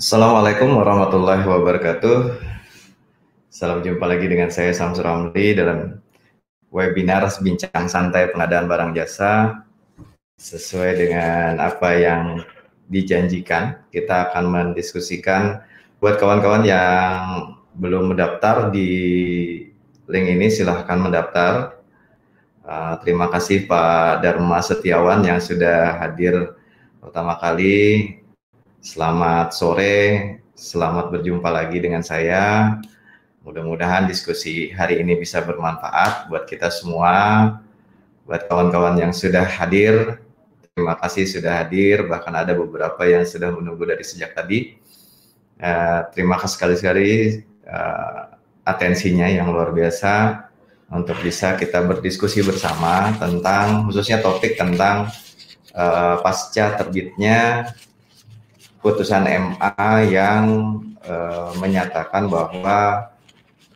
Assalamualaikum warahmatullahi wabarakatuh. Salam jumpa lagi dengan saya Samsur Ramli dalam webinar bincang santai pengadaan barang jasa sesuai dengan apa yang dijanjikan. Kita akan mendiskusikan buat kawan-kawan yang belum mendaftar di link ini silahkan mendaftar uh, terima kasih Pak Dharma Setiawan yang sudah hadir pertama kali Selamat sore, selamat berjumpa lagi dengan saya. Mudah-mudahan diskusi hari ini bisa bermanfaat buat kita semua, buat kawan-kawan yang sudah hadir. Terima kasih sudah hadir, bahkan ada beberapa yang sudah menunggu dari sejak tadi. Eh, terima kasih sekali-sekali eh, atensinya yang luar biasa untuk bisa kita berdiskusi bersama tentang khususnya topik tentang uh, pasca terbitnya putusan MA yang uh, menyatakan bahwa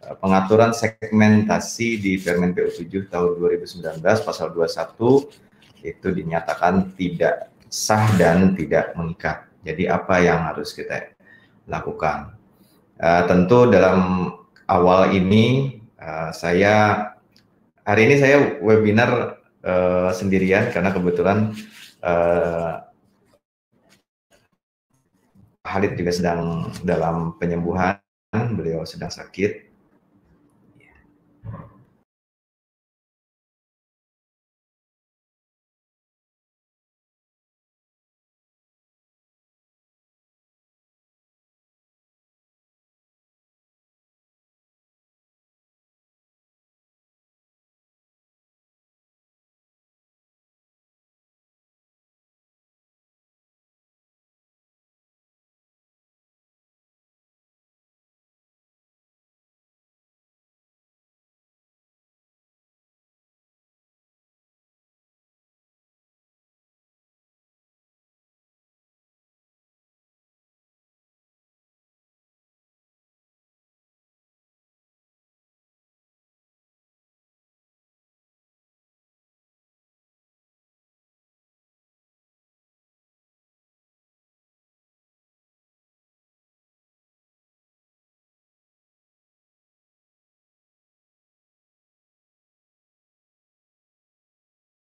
eh, pengaturan segmentasi di Permen PU7 tahun 2019 pasal 21 itu dinyatakan tidak sah dan tidak mengikat. Jadi apa yang harus kita lakukan? Uh, tentu dalam awal ini uh, saya hari ini saya webinar uh, sendirian karena kebetulan uh, Halid juga sedang dalam penyembuhan, beliau sedang sakit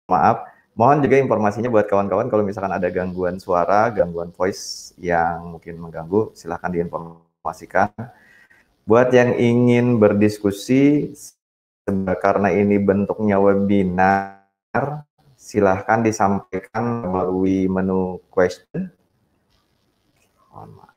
maaf. Mohon juga informasinya buat kawan-kawan kalau misalkan ada gangguan suara, gangguan voice yang mungkin mengganggu, silahkan diinformasikan. Buat yang ingin berdiskusi, karena ini bentuknya webinar, silahkan disampaikan melalui menu question. Mohon maaf.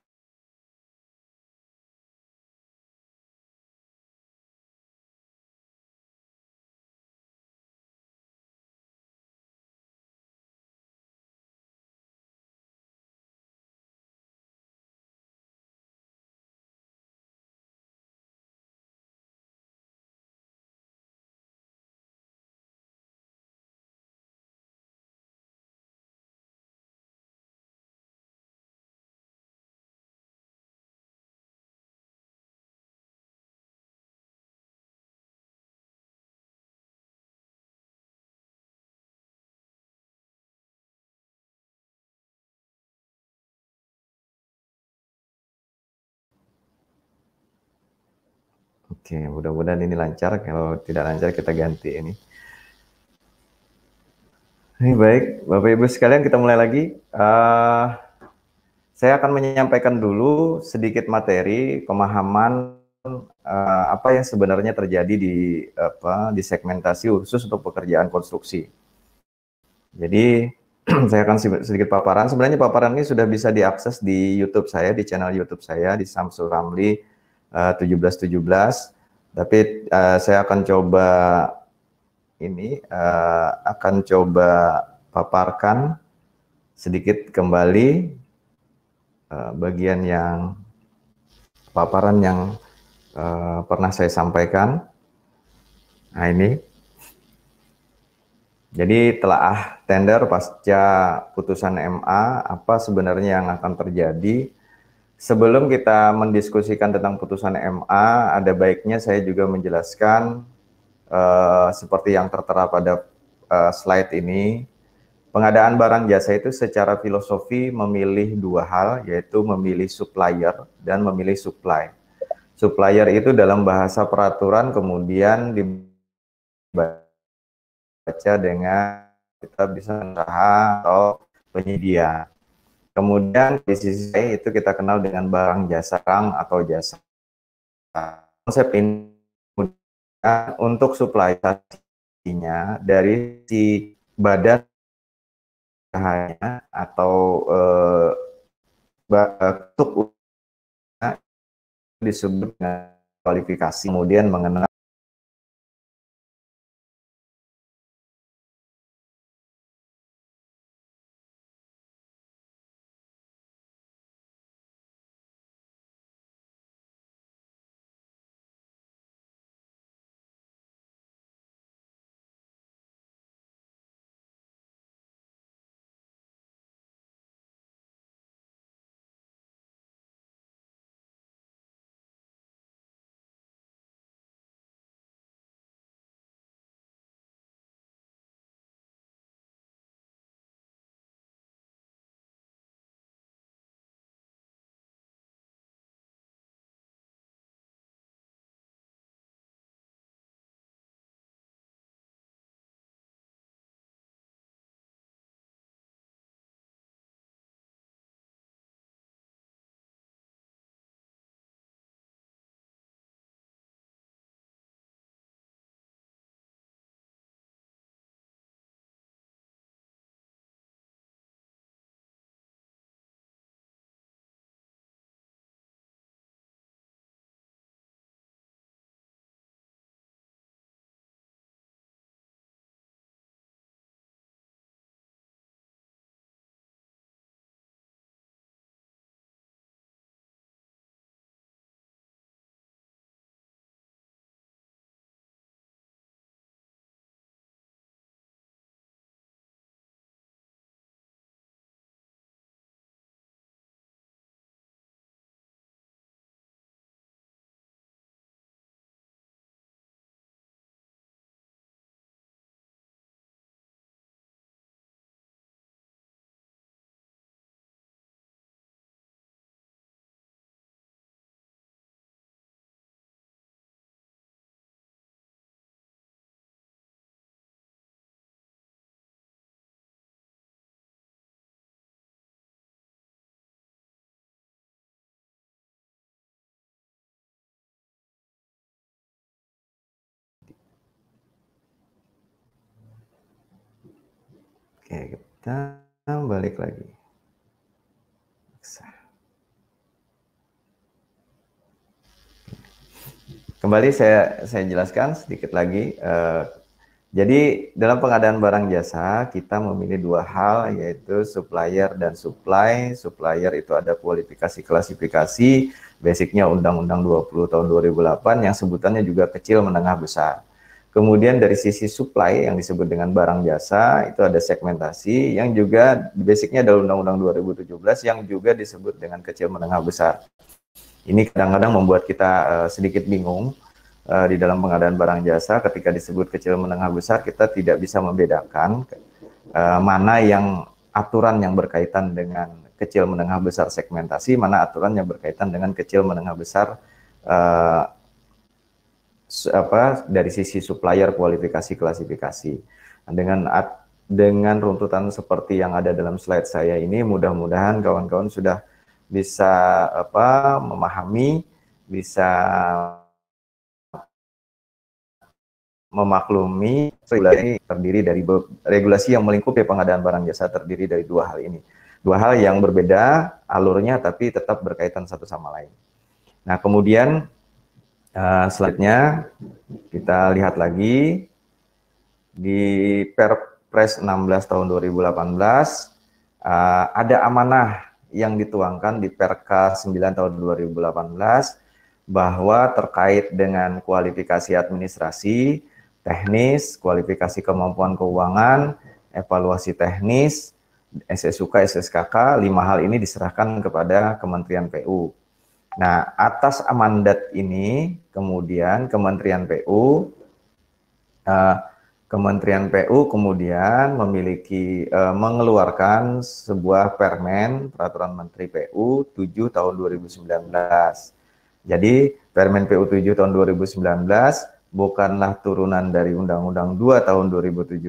Oke, mudah-mudahan ini lancar. Kalau tidak lancar kita ganti ini. Ini baik, Bapak Ibu sekalian kita mulai lagi. Uh, saya akan menyampaikan dulu sedikit materi pemahaman uh, apa yang sebenarnya terjadi di apa di segmentasi khusus untuk pekerjaan konstruksi. Jadi saya akan sedikit paparan. Sebenarnya paparan ini sudah bisa diakses di YouTube saya, di channel YouTube saya di Samsul Ramli eh, uh, 1717. Tapi uh, saya akan coba ini uh, akan coba paparkan sedikit kembali uh, bagian yang paparan yang uh, pernah saya sampaikan. Nah ini. Jadi telah tender pasca putusan MA apa sebenarnya yang akan terjadi sebelum kita mendiskusikan tentang putusan MA, ada baiknya saya juga menjelaskan uh, seperti yang tertera pada uh, slide ini. Pengadaan barang jasa itu secara filosofi memilih dua hal, yaitu memilih supplier dan memilih supply. Supplier itu dalam bahasa peraturan kemudian dibaca dengan kita bisa usaha atau penyedia. Kemudian di sisi C itu kita kenal dengan barang jasa rang atau jasa. Konsep ini untuk nya dari si badan usahanya atau eh, untuk disebut dengan kualifikasi kemudian mengenal Oke, kita balik lagi. Kembali saya saya jelaskan sedikit lagi. Eh, jadi dalam pengadaan barang jasa kita memilih dua hal yaitu supplier dan supply. Supplier itu ada kualifikasi klasifikasi, basicnya Undang-Undang 20 tahun 2008 yang sebutannya juga kecil menengah besar. Kemudian dari sisi supply yang disebut dengan barang jasa itu ada segmentasi yang juga basicnya adalah Undang-Undang 2017 yang juga disebut dengan kecil menengah besar. Ini kadang-kadang membuat kita uh, sedikit bingung uh, di dalam pengadaan barang jasa ketika disebut kecil menengah besar kita tidak bisa membedakan uh, mana yang aturan yang berkaitan dengan kecil menengah besar segmentasi, mana aturan yang berkaitan dengan kecil menengah besar uh, apa dari sisi supplier kualifikasi klasifikasi. dengan dengan runtutan seperti yang ada dalam slide saya ini mudah-mudahan kawan-kawan sudah bisa apa memahami, bisa memaklumi regulasi terdiri dari regulasi yang melingkupi pengadaan barang jasa terdiri dari dua hal ini. Dua hal yang berbeda alurnya tapi tetap berkaitan satu sama lain. Nah, kemudian Nah, selanjutnya kita lihat lagi di Perpres 16 tahun 2018 uh, eh, ada amanah yang dituangkan di Perka 9 tahun 2018 bahwa terkait dengan kualifikasi administrasi, teknis, kualifikasi kemampuan keuangan, evaluasi teknis, SSUK, SSKK, lima hal ini diserahkan kepada Kementerian PU. Nah, atas mandat ini kemudian Kementerian PU uh, eh, Kementerian PU kemudian memiliki uh, mengeluarkan sebuah permen peraturan menteri PU 7 tahun 2019. Jadi permen PU 7 tahun 2019 bukanlah turunan dari Undang-Undang 2 tahun 2017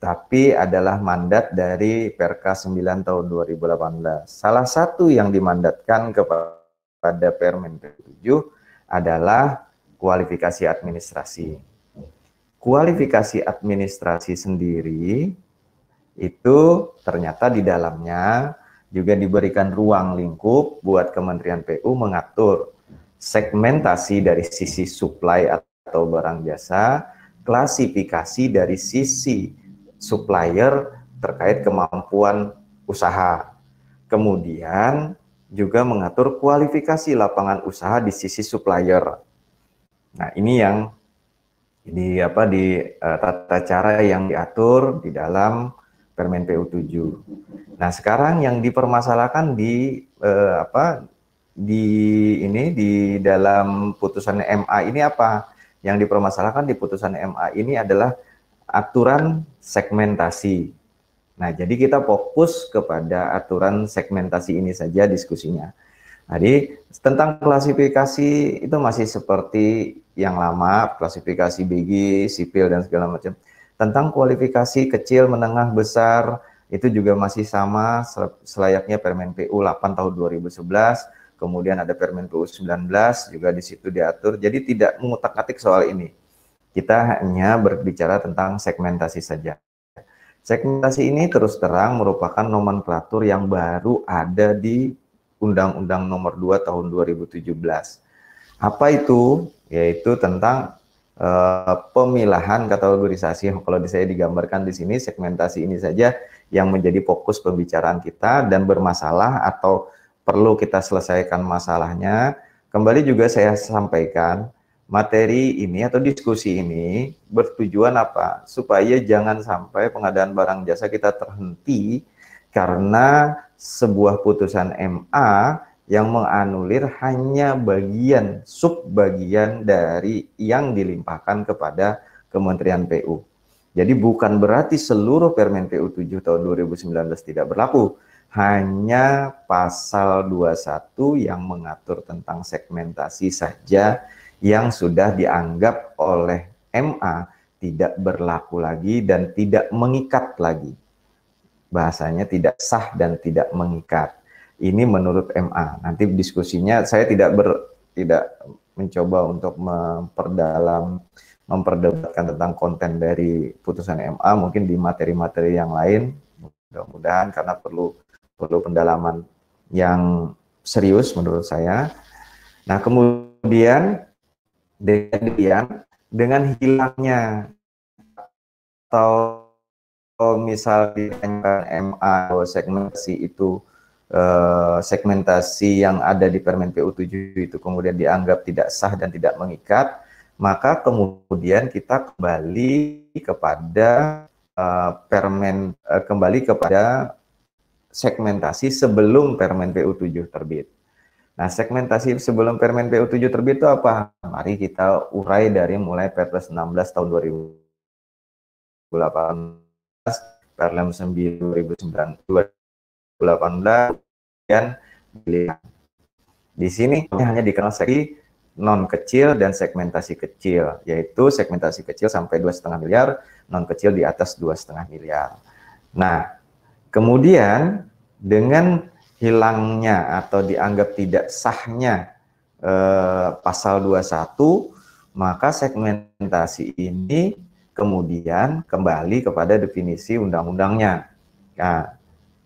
tapi adalah mandat dari Perka 9 tahun 2018. Salah satu yang dimandatkan kepada Permen 7 adalah kualifikasi administrasi. Kualifikasi administrasi sendiri itu ternyata di dalamnya juga diberikan ruang lingkup buat Kementerian PU mengatur segmentasi dari sisi supply atau barang jasa, klasifikasi dari sisi supplier terkait kemampuan usaha. Kemudian juga mengatur kualifikasi lapangan usaha di sisi supplier. Nah, ini yang di apa di uh, tata cara yang diatur di dalam Permen PU 7. Nah, sekarang yang dipermasalahkan di uh, apa di ini di dalam putusan MA ini apa? Yang dipermasalahkan di putusan MA ini adalah aturan segmentasi. Nah, jadi kita fokus kepada aturan segmentasi ini saja diskusinya. Nah, jadi tentang klasifikasi itu masih seperti yang lama, klasifikasi BG, sipil dan segala macam. Tentang kualifikasi kecil, menengah, besar itu juga masih sama selayaknya Permen PU 8 tahun 2011, kemudian ada Permen PU 19 juga di situ diatur. Jadi tidak mengutak-atik soal ini. Kita hanya berbicara tentang segmentasi saja. Segmentasi ini terus terang merupakan nomenklatur yang baru ada di Undang-Undang Nomor 2 Tahun 2017. Apa itu? Yaitu tentang uh, pemilahan kategorisasi. Kalau saya digambarkan di sini segmentasi ini saja yang menjadi fokus pembicaraan kita dan bermasalah atau perlu kita selesaikan masalahnya. Kembali juga saya sampaikan materi ini atau diskusi ini bertujuan apa? Supaya jangan sampai pengadaan barang jasa kita terhenti karena sebuah putusan MA yang menganulir hanya bagian subbagian dari yang dilimpahkan kepada Kementerian PU. Jadi bukan berarti seluruh Permen PU 7 tahun 2019 tidak berlaku, hanya pasal 21 yang mengatur tentang segmentasi saja yang sudah dianggap oleh MA tidak berlaku lagi dan tidak mengikat lagi. Bahasanya tidak sah dan tidak mengikat. Ini menurut MA. Nanti diskusinya saya tidak ber tidak mencoba untuk memperdalam memperdebatkan tentang konten dari putusan MA mungkin di materi-materi yang lain mudah-mudahan karena perlu perlu pendalaman yang serius menurut saya. Nah, kemudian dengan dengan hilangnya atau misal ditanyakan MA atau segmentasi itu eh, segmentasi yang ada di Permen PU7 itu kemudian dianggap tidak sah dan tidak mengikat, maka kemudian kita kembali kepada uh, Permen uh, kembali kepada segmentasi sebelum Permen PU7 terbit. Nah, segmentasi sebelum Permen PU7 terbit itu apa? Mari kita urai dari mulai Perpres 16 tahun 2018, Perlem 9 2018, dan di sini hanya dikenal segi non kecil dan segmentasi kecil, yaitu segmentasi kecil sampai 2,5 miliar, non kecil di atas 2,5 miliar. Nah, kemudian dengan hilangnya atau dianggap tidak sahnya eh, pasal 21 maka segmentasi ini kemudian kembali kepada definisi undang-undangnya. Nah,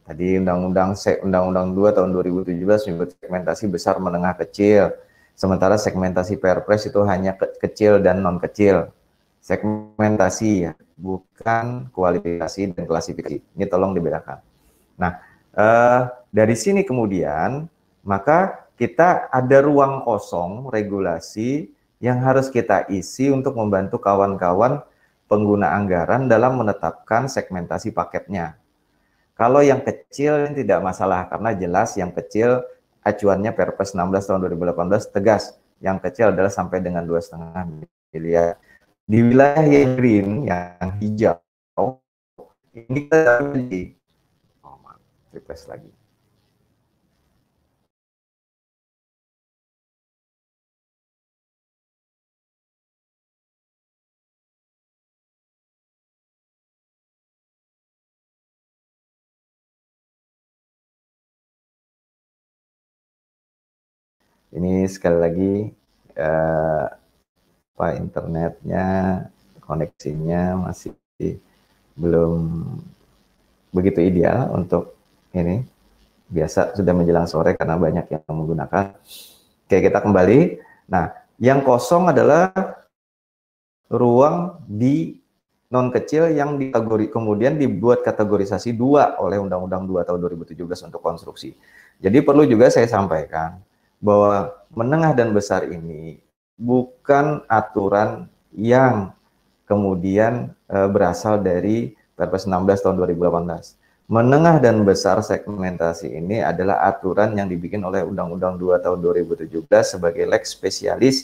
tadi undang-undang undang-undang 2 tahun 2017 menyebut segmentasi besar menengah kecil. Sementara segmentasi Perpres itu hanya ke kecil dan non kecil. Segmentasi ya, bukan kualifikasi dan klasifikasi. Ini tolong dibedakan. Nah, Uh, dari sini kemudian maka kita ada ruang kosong regulasi yang harus kita isi untuk membantu kawan-kawan pengguna anggaran dalam menetapkan segmentasi paketnya. Kalau yang kecil tidak masalah karena jelas yang kecil acuannya Perpres 16 tahun 2018 tegas yang kecil adalah sampai dengan dua setengah miliar. Di wilayah yang green yang hijau ini kita request lagi. Ini sekali lagi eh, apa internetnya koneksinya masih belum begitu ideal untuk ini biasa sudah menjelang sore karena banyak yang menggunakan. Oke, kita kembali. Nah, yang kosong adalah ruang di non kecil yang dikategori kemudian dibuat kategorisasi dua oleh Undang-Undang 2 tahun 2017 untuk konstruksi. Jadi perlu juga saya sampaikan bahwa menengah dan besar ini bukan aturan yang kemudian eh, berasal dari Perpres 16 tahun 2018. Menengah dan besar segmentasi ini adalah aturan yang dibikin oleh Undang-Undang 2 tahun 2017 sebagai lex spesialis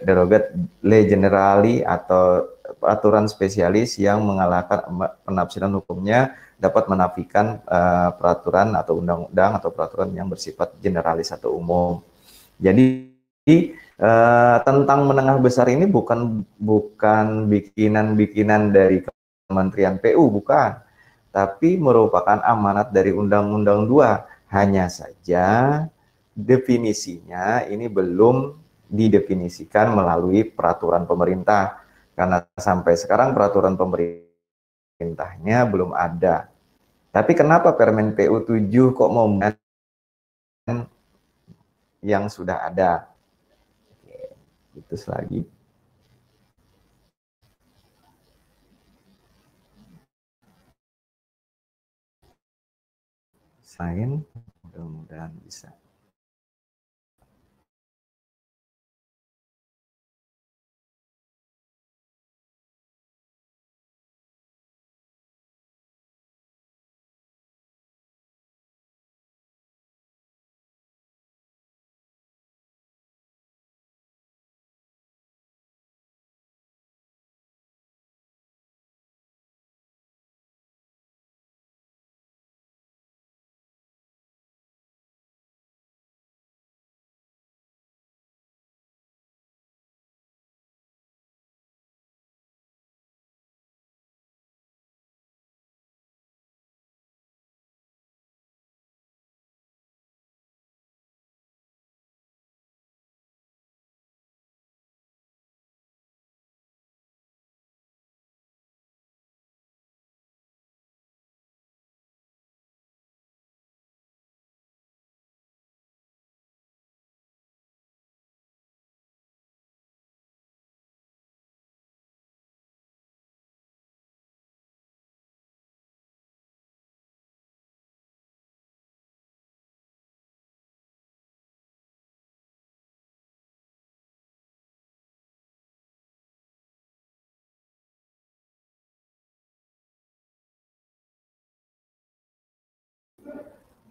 derogat le generali atau aturan spesialis yang mengalahkan penafsiran hukumnya dapat menafikan uh, peraturan atau undang-undang atau peraturan yang bersifat generalis atau umum. Jadi uh, tentang menengah besar ini bukan bukan bikinan-bikinan dari Kementerian PU bukan tapi merupakan amanat dari Undang-Undang 2. Hanya saja definisinya ini belum didefinisikan melalui peraturan pemerintah karena sampai sekarang peraturan pemerintahnya belum ada. Tapi kenapa Permen PU 7 kok mau yang sudah ada? Oke, itu selagi. lain mudah-mudahan bisa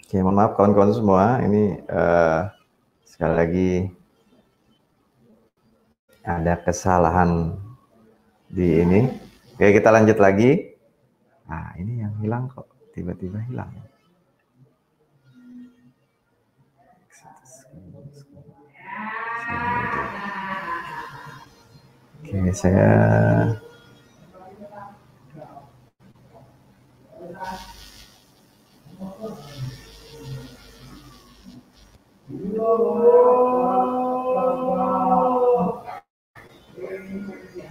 Oke, mohon maaf kawan-kawan semua, ini uh, sekali lagi ada kesalahan di ini. Oke, kita lanjut lagi. Nah, ini yang hilang kok, tiba-tiba hilang. Oke, saya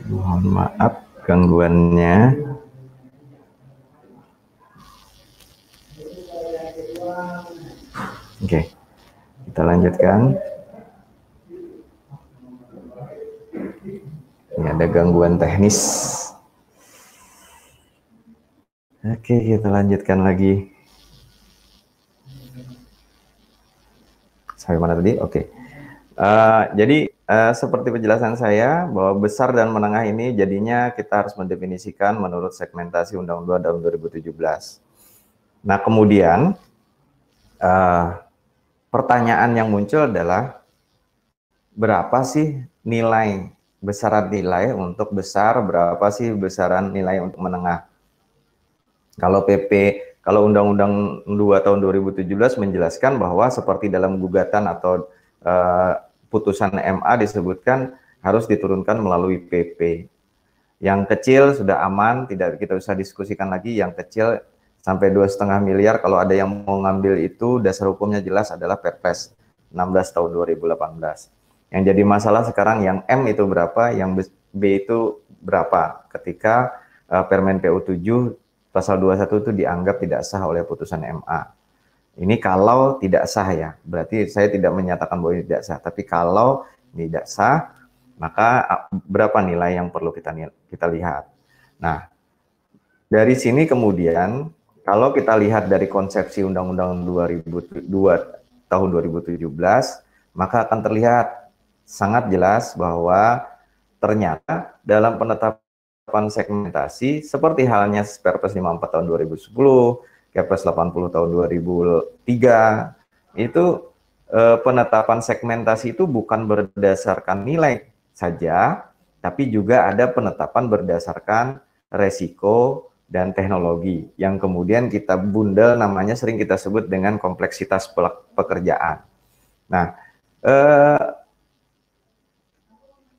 Mohon maaf gangguannya. Oke, kita lanjutkan. Ini ada gangguan teknis. Oke, kita lanjutkan lagi. sampai mana tadi? Oke. Okay. Uh, eh, jadi uh, seperti penjelasan saya bahwa besar dan menengah ini jadinya kita harus mendefinisikan menurut segmentasi Undang-Undang tahun 2017. Nah kemudian uh, pertanyaan yang muncul adalah berapa sih nilai besaran nilai untuk besar, berapa sih besaran nilai untuk menengah? Kalau PP kalau Undang-Undang 2 tahun 2017 menjelaskan bahwa seperti dalam gugatan atau uh, putusan MA disebutkan harus diturunkan melalui PP. Yang kecil sudah aman, tidak kita bisa diskusikan lagi. Yang kecil sampai dua setengah miliar kalau ada yang mau ngambil itu dasar hukumnya jelas adalah Perpres 16 tahun 2018. Yang jadi masalah sekarang yang M itu berapa, yang B itu berapa ketika uh, Permen PU 7 pasal 21 itu dianggap tidak sah oleh putusan MA. Ini kalau tidak sah ya, berarti saya tidak menyatakan bahwa ini tidak sah. Tapi kalau tidak sah, maka berapa nilai yang perlu kita kita lihat. Nah, dari sini kemudian kalau kita lihat dari konsepsi Undang-Undang 2002 tahun 2017, maka akan terlihat sangat jelas bahwa ternyata dalam penetapan penerapan segmentasi seperti halnya Perpres 54 tahun 2010, Kepres 80 tahun 2003 itu eh, penetapan segmentasi itu bukan berdasarkan nilai saja, tapi juga ada penetapan berdasarkan resiko dan teknologi yang kemudian kita bundel namanya sering kita sebut dengan kompleksitas pekerjaan. Nah, eh,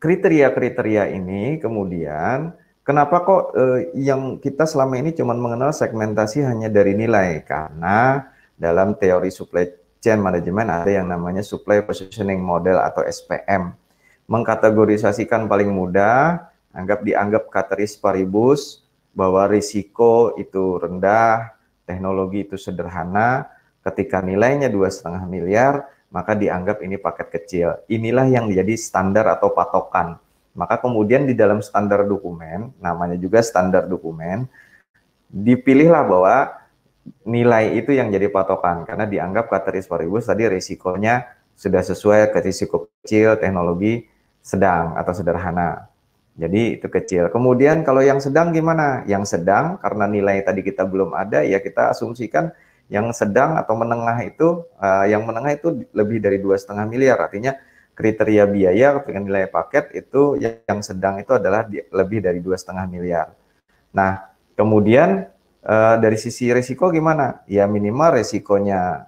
kriteria -kriteria ini kemudian Kenapa kok eh, yang kita selama ini cuma mengenal segmentasi hanya dari nilai? Karena dalam teori supply chain management ada yang namanya supply positioning model atau SPM. Mengkategorisasikan paling mudah, anggap dianggap kateris paribus bahwa risiko itu rendah, teknologi itu sederhana, ketika nilainya dua setengah miliar, maka dianggap ini paket kecil. Inilah yang menjadi standar atau patokan maka kemudian di dalam standar dokumen, namanya juga standar dokumen, dipilihlah bahwa nilai itu yang jadi patokan karena dianggap kateris paribus tadi risikonya sudah sesuai ke risiko kecil, teknologi sedang atau sederhana. Jadi itu kecil. Kemudian kalau yang sedang gimana? Yang sedang karena nilai tadi kita belum ada ya kita asumsikan yang sedang atau menengah itu uh, yang menengah itu lebih dari dua setengah miliar artinya kriteria biaya ketika nilai paket itu yang sedang itu adalah di, lebih dari dua setengah miliar. Nah, kemudian e, dari sisi risiko gimana? Ya minimal risikonya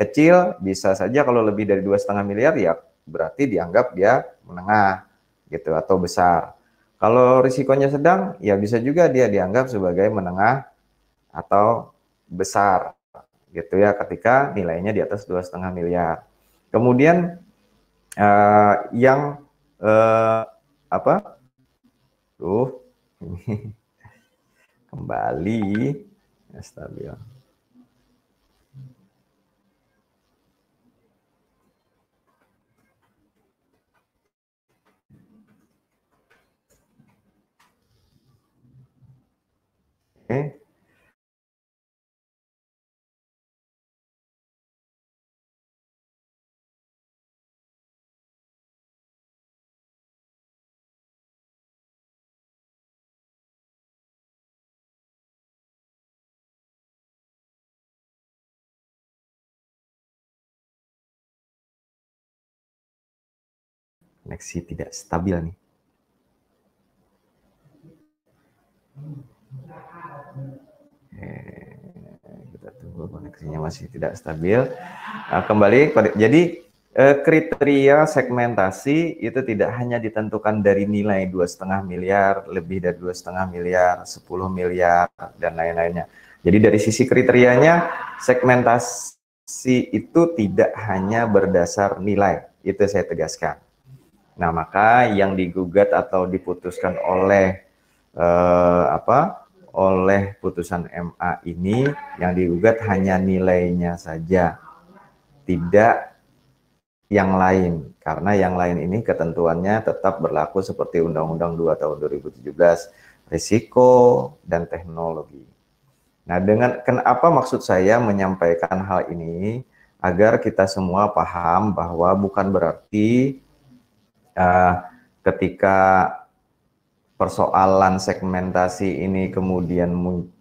kecil, bisa saja kalau lebih dari dua setengah miliar ya berarti dianggap dia menengah gitu atau besar. Kalau risikonya sedang, ya bisa juga dia dianggap sebagai menengah atau besar gitu ya ketika nilainya di atas dua setengah miliar. Kemudian uh, yang uh, apa? Tuh, kembali stabil. Okay. Eh, koneksi tidak stabil nih. Eh, kita tunggu koneksinya masih tidak stabil. Nah, kembali, jadi eh, kriteria segmentasi itu tidak hanya ditentukan dari nilai dua setengah miliar, lebih dari dua setengah miliar, 10 miliar dan lain-lainnya. Jadi dari sisi kriterianya segmentasi itu tidak hanya berdasar nilai, itu saya tegaskan Nah, maka yang digugat atau diputuskan oleh eh, apa? oleh putusan MA ini yang digugat hanya nilainya saja. Tidak yang lain karena yang lain ini ketentuannya tetap berlaku seperti Undang-Undang 2 tahun 2017 risiko dan teknologi. Nah, dengan kenapa maksud saya menyampaikan hal ini agar kita semua paham bahwa bukan berarti uh, ketika persoalan segmentasi ini kemudian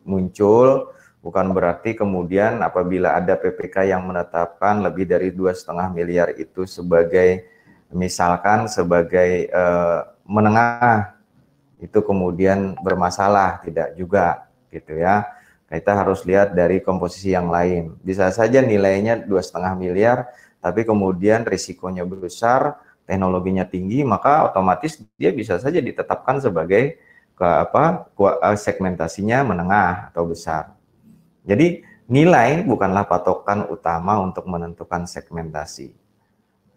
muncul bukan berarti kemudian apabila ada PPK yang menetapkan lebih dari dua setengah miliar itu sebagai misalkan sebagai uh, menengah itu kemudian bermasalah tidak juga gitu ya kita harus lihat dari komposisi yang lain bisa saja nilainya dua setengah miliar tapi kemudian risikonya besar teknologinya tinggi, maka otomatis dia bisa saja ditetapkan sebagai ke apa eh, segmentasinya menengah atau besar. Jadi nilai bukanlah patokan utama untuk menentukan segmentasi.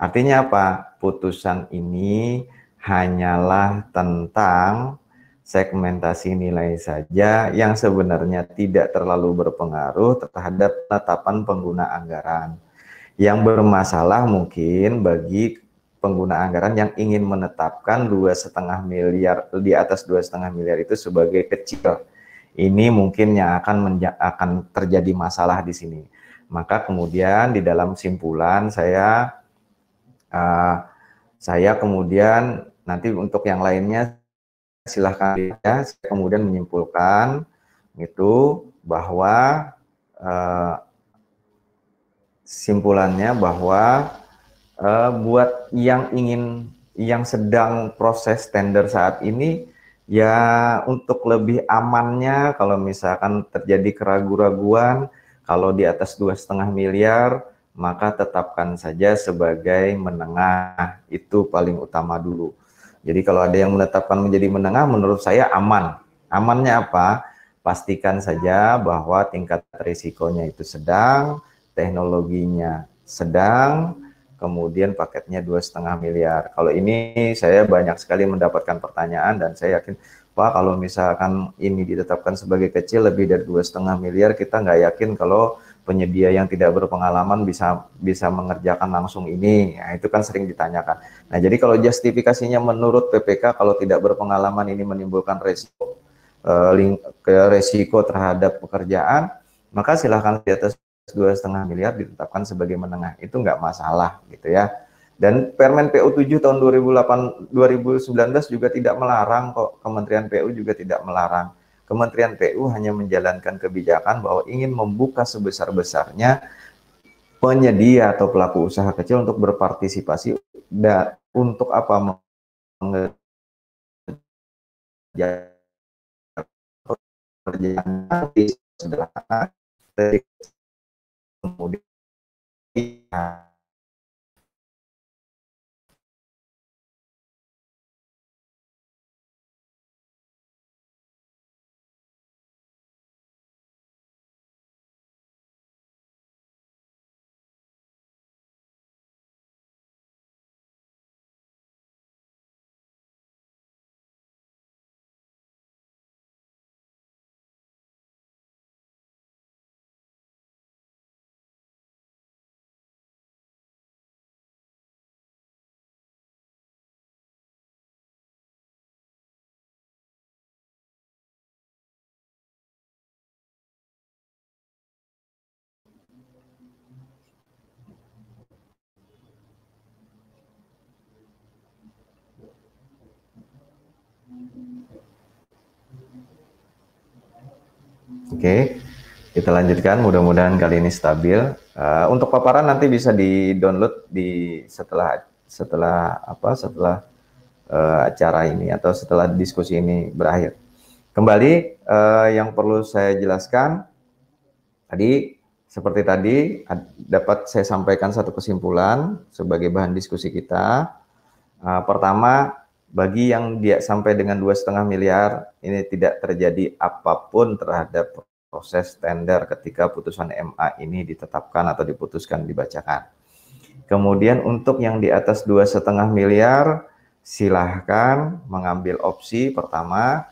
Artinya apa? Putusan ini hanyalah tentang segmentasi nilai saja yang sebenarnya tidak terlalu berpengaruh terhadap penetapan pengguna anggaran. Yang bermasalah mungkin bagi pengguna anggaran yang ingin menetapkan dua setengah miliar di atas dua setengah miliar itu sebagai kecil. Ini mungkin yang akan akan terjadi masalah di sini. Maka kemudian di dalam simpulan saya uh, saya kemudian nanti untuk yang lainnya silahkan ya saya kemudian menyimpulkan itu bahwa uh, simpulannya bahwa uh, buat yang ingin yang sedang proses tender saat ini ya untuk lebih amannya kalau misalkan terjadi keraguan-raguan kalau di atas dua setengah miliar maka tetapkan saja sebagai menengah itu paling utama dulu. Jadi kalau ada yang menetapkan menjadi menengah menurut saya aman. Amannya apa? Pastikan saja bahwa tingkat risikonya itu sedang, teknologinya sedang, kemudian paketnya dua setengah miliar. Kalau ini saya banyak sekali mendapatkan pertanyaan dan saya yakin Pak kalau misalkan ini ditetapkan sebagai kecil lebih dari dua setengah miliar kita nggak yakin kalau penyedia yang tidak berpengalaman bisa bisa mengerjakan langsung ini. Nah, itu kan sering ditanyakan. Nah jadi kalau justifikasinya menurut PPK kalau tidak berpengalaman ini menimbulkan resiko eh, resiko terhadap pekerjaan maka silahkan di atas dua setengah miliar ditetapkan sebagai menengah itu nggak masalah gitu ya dan Permen PU 7 tahun 2008 2019 juga tidak melarang kok Kementerian PU juga tidak melarang Kementerian PU hanya menjalankan kebijakan bahwa ingin membuka sebesar-besarnya penyedia atau pelaku usaha kecil untuk berpartisipasi dan untuk apa mengerjakan kemudian Oke, kita lanjutkan. Mudah-mudahan kali ini stabil. Uh, untuk paparan nanti bisa di download di setelah setelah apa setelah uh, acara ini atau setelah diskusi ini berakhir. Kembali uh, yang perlu saya jelaskan tadi seperti tadi dapat saya sampaikan satu kesimpulan sebagai bahan diskusi kita. Uh, pertama bagi yang dia sampai dengan dua setengah miliar ini tidak terjadi apapun terhadap proses tender ketika putusan MA ini ditetapkan atau diputuskan dibacakan. Kemudian untuk yang di atas dua setengah miliar silahkan mengambil opsi pertama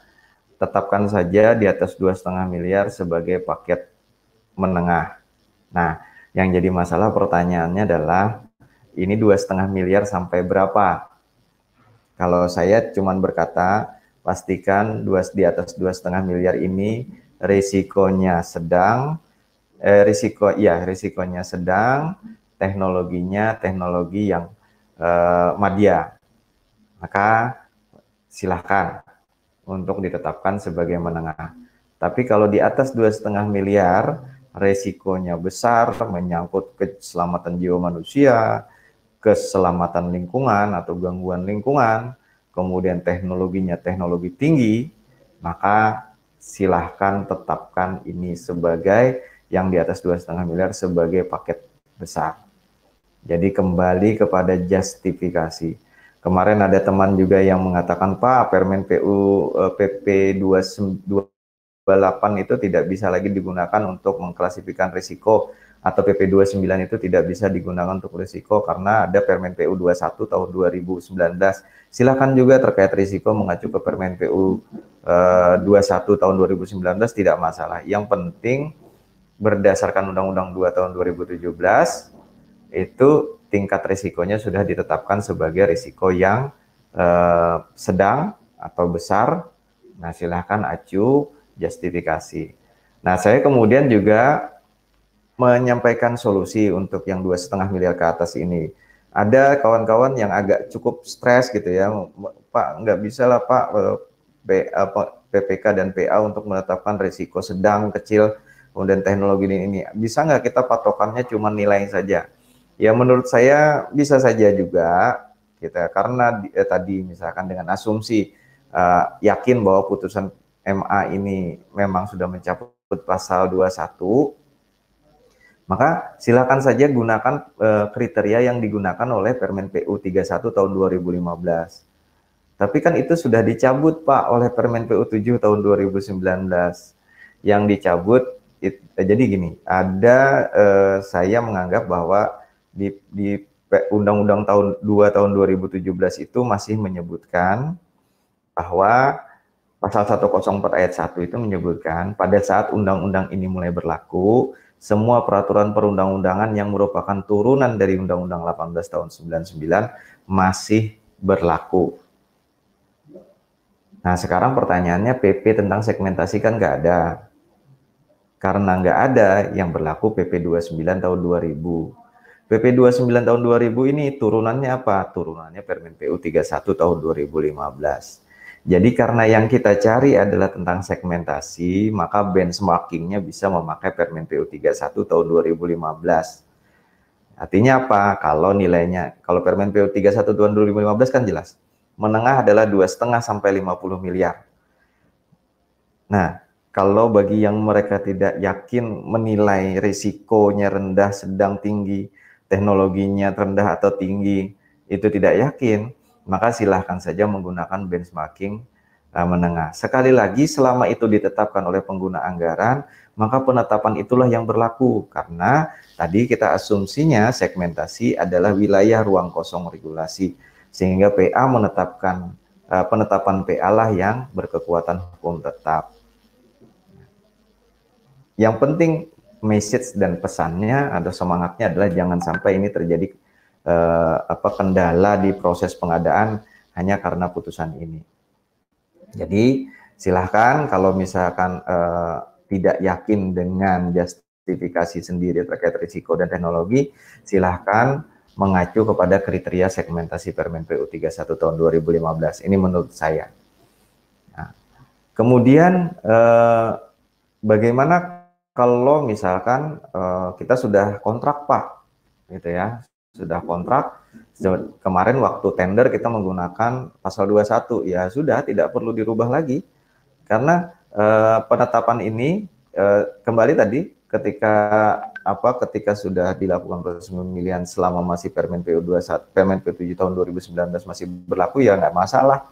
tetapkan saja di atas dua setengah miliar sebagai paket menengah. Nah, yang jadi masalah pertanyaannya adalah ini dua setengah miliar sampai berapa? Kalau saya cuma berkata pastikan dua di atas dua setengah miliar ini risikonya sedang, eh, risiko ya risikonya sedang, teknologinya teknologi yang eh, madya. Maka silahkan untuk ditetapkan sebagai menengah. Tapi kalau di atas dua setengah miliar, resikonya besar, menyangkut keselamatan jiwa manusia, keselamatan lingkungan atau gangguan lingkungan, kemudian teknologinya teknologi tinggi, maka silahkan tetapkan ini sebagai yang di atas dua setengah miliar sebagai paket besar. Jadi kembali kepada justifikasi. Kemarin ada teman juga yang mengatakan Pak Permen PU PP 28 itu tidak bisa lagi digunakan untuk mengklasifikasikan risiko atau PP29 itu tidak bisa digunakan untuk risiko karena ada Permen PU 21 tahun 2019. silahkan juga terkait risiko mengacu ke Permen PU eh, puluh 21 tahun 2019 tidak masalah. Yang penting berdasarkan Undang-Undang 2 tahun 2017 itu tingkat risikonya sudah ditetapkan sebagai risiko yang eh, sedang atau besar. Nah, silahkan acu justifikasi. Nah, saya kemudian juga menyampaikan solusi untuk yang dua setengah miliar ke atas ini. Ada kawan-kawan yang agak cukup stres gitu ya, Pak nggak bisa lah Pak e, PPK dan PA untuk menetapkan risiko sedang, kecil, kemudian teknologi ini. ini Bisa nggak kita patokannya cuma nilai saja? Ya menurut saya bisa saja juga kita gitu, karena eh, tadi misalkan dengan asumsi eh, yakin bahwa putusan MA ini memang sudah mencabut pasal 21 maka silakan saja gunakan e, kriteria yang digunakan oleh Permen PU 31 tahun 2015. Tapi kan itu sudah dicabut Pak oleh Permen PU 7 tahun 2019. Yang dicabut it, eh, jadi gini, ada e, saya menganggap bahwa di di Undang-Undang tahun 2 tahun 2017 itu masih menyebutkan bahwa pasal 104 ayat 1 itu menyebutkan pada saat undang-undang ini mulai berlaku semua peraturan perundang-undangan yang merupakan turunan dari Undang-Undang 18 tahun 99 masih berlaku. Nah sekarang pertanyaannya PP tentang segmentasi kan nggak ada. Karena nggak ada yang berlaku PP 29 tahun 2000. PP 29 tahun 2000 ini turunannya apa? Turunannya Permen PU 31 tahun 2015. Jadi karena yang kita cari adalah tentang segmentasi, maka benchmarkingnya bisa memakai Permen PU 31 tahun 2015. Artinya apa? Kalau nilainya, kalau Permen PU 31 tahun 2015 kan jelas, menengah adalah dua sampai 50 miliar. Nah, kalau bagi yang mereka tidak yakin menilai risikonya rendah, sedang tinggi, teknologinya rendah atau tinggi, itu tidak yakin, maka silahkan saja menggunakan benchmarking eh, menengah. Sekali lagi, selama itu ditetapkan oleh pengguna anggaran, maka penetapan itulah yang berlaku. Karena tadi kita asumsinya segmentasi adalah wilayah ruang kosong regulasi. Sehingga PA menetapkan, eh, penetapan PA lah yang berkekuatan hukum tetap. Yang penting message dan pesannya atau semangatnya adalah jangan sampai ini terjadi eh, apa kendala di proses pengadaan hanya karena putusan ini. Jadi silahkan kalau misalkan eh, tidak yakin dengan justifikasi sendiri terkait risiko dan teknologi, silahkan mengacu kepada kriteria segmentasi Permen PU 31 tahun 2015. Ini menurut saya. Nah, kemudian eh, bagaimana kalau misalkan eh, kita sudah kontrak pak, gitu ya, sudah kontrak kemarin waktu tender kita menggunakan pasal 21 ya sudah tidak perlu dirubah lagi karena eh, penetapan ini eh, kembali tadi ketika apa ketika sudah dilakukan proses pemilihan selama masih Permen PU 21 Permen PU 7 tahun 2019 masih berlaku ya nggak masalah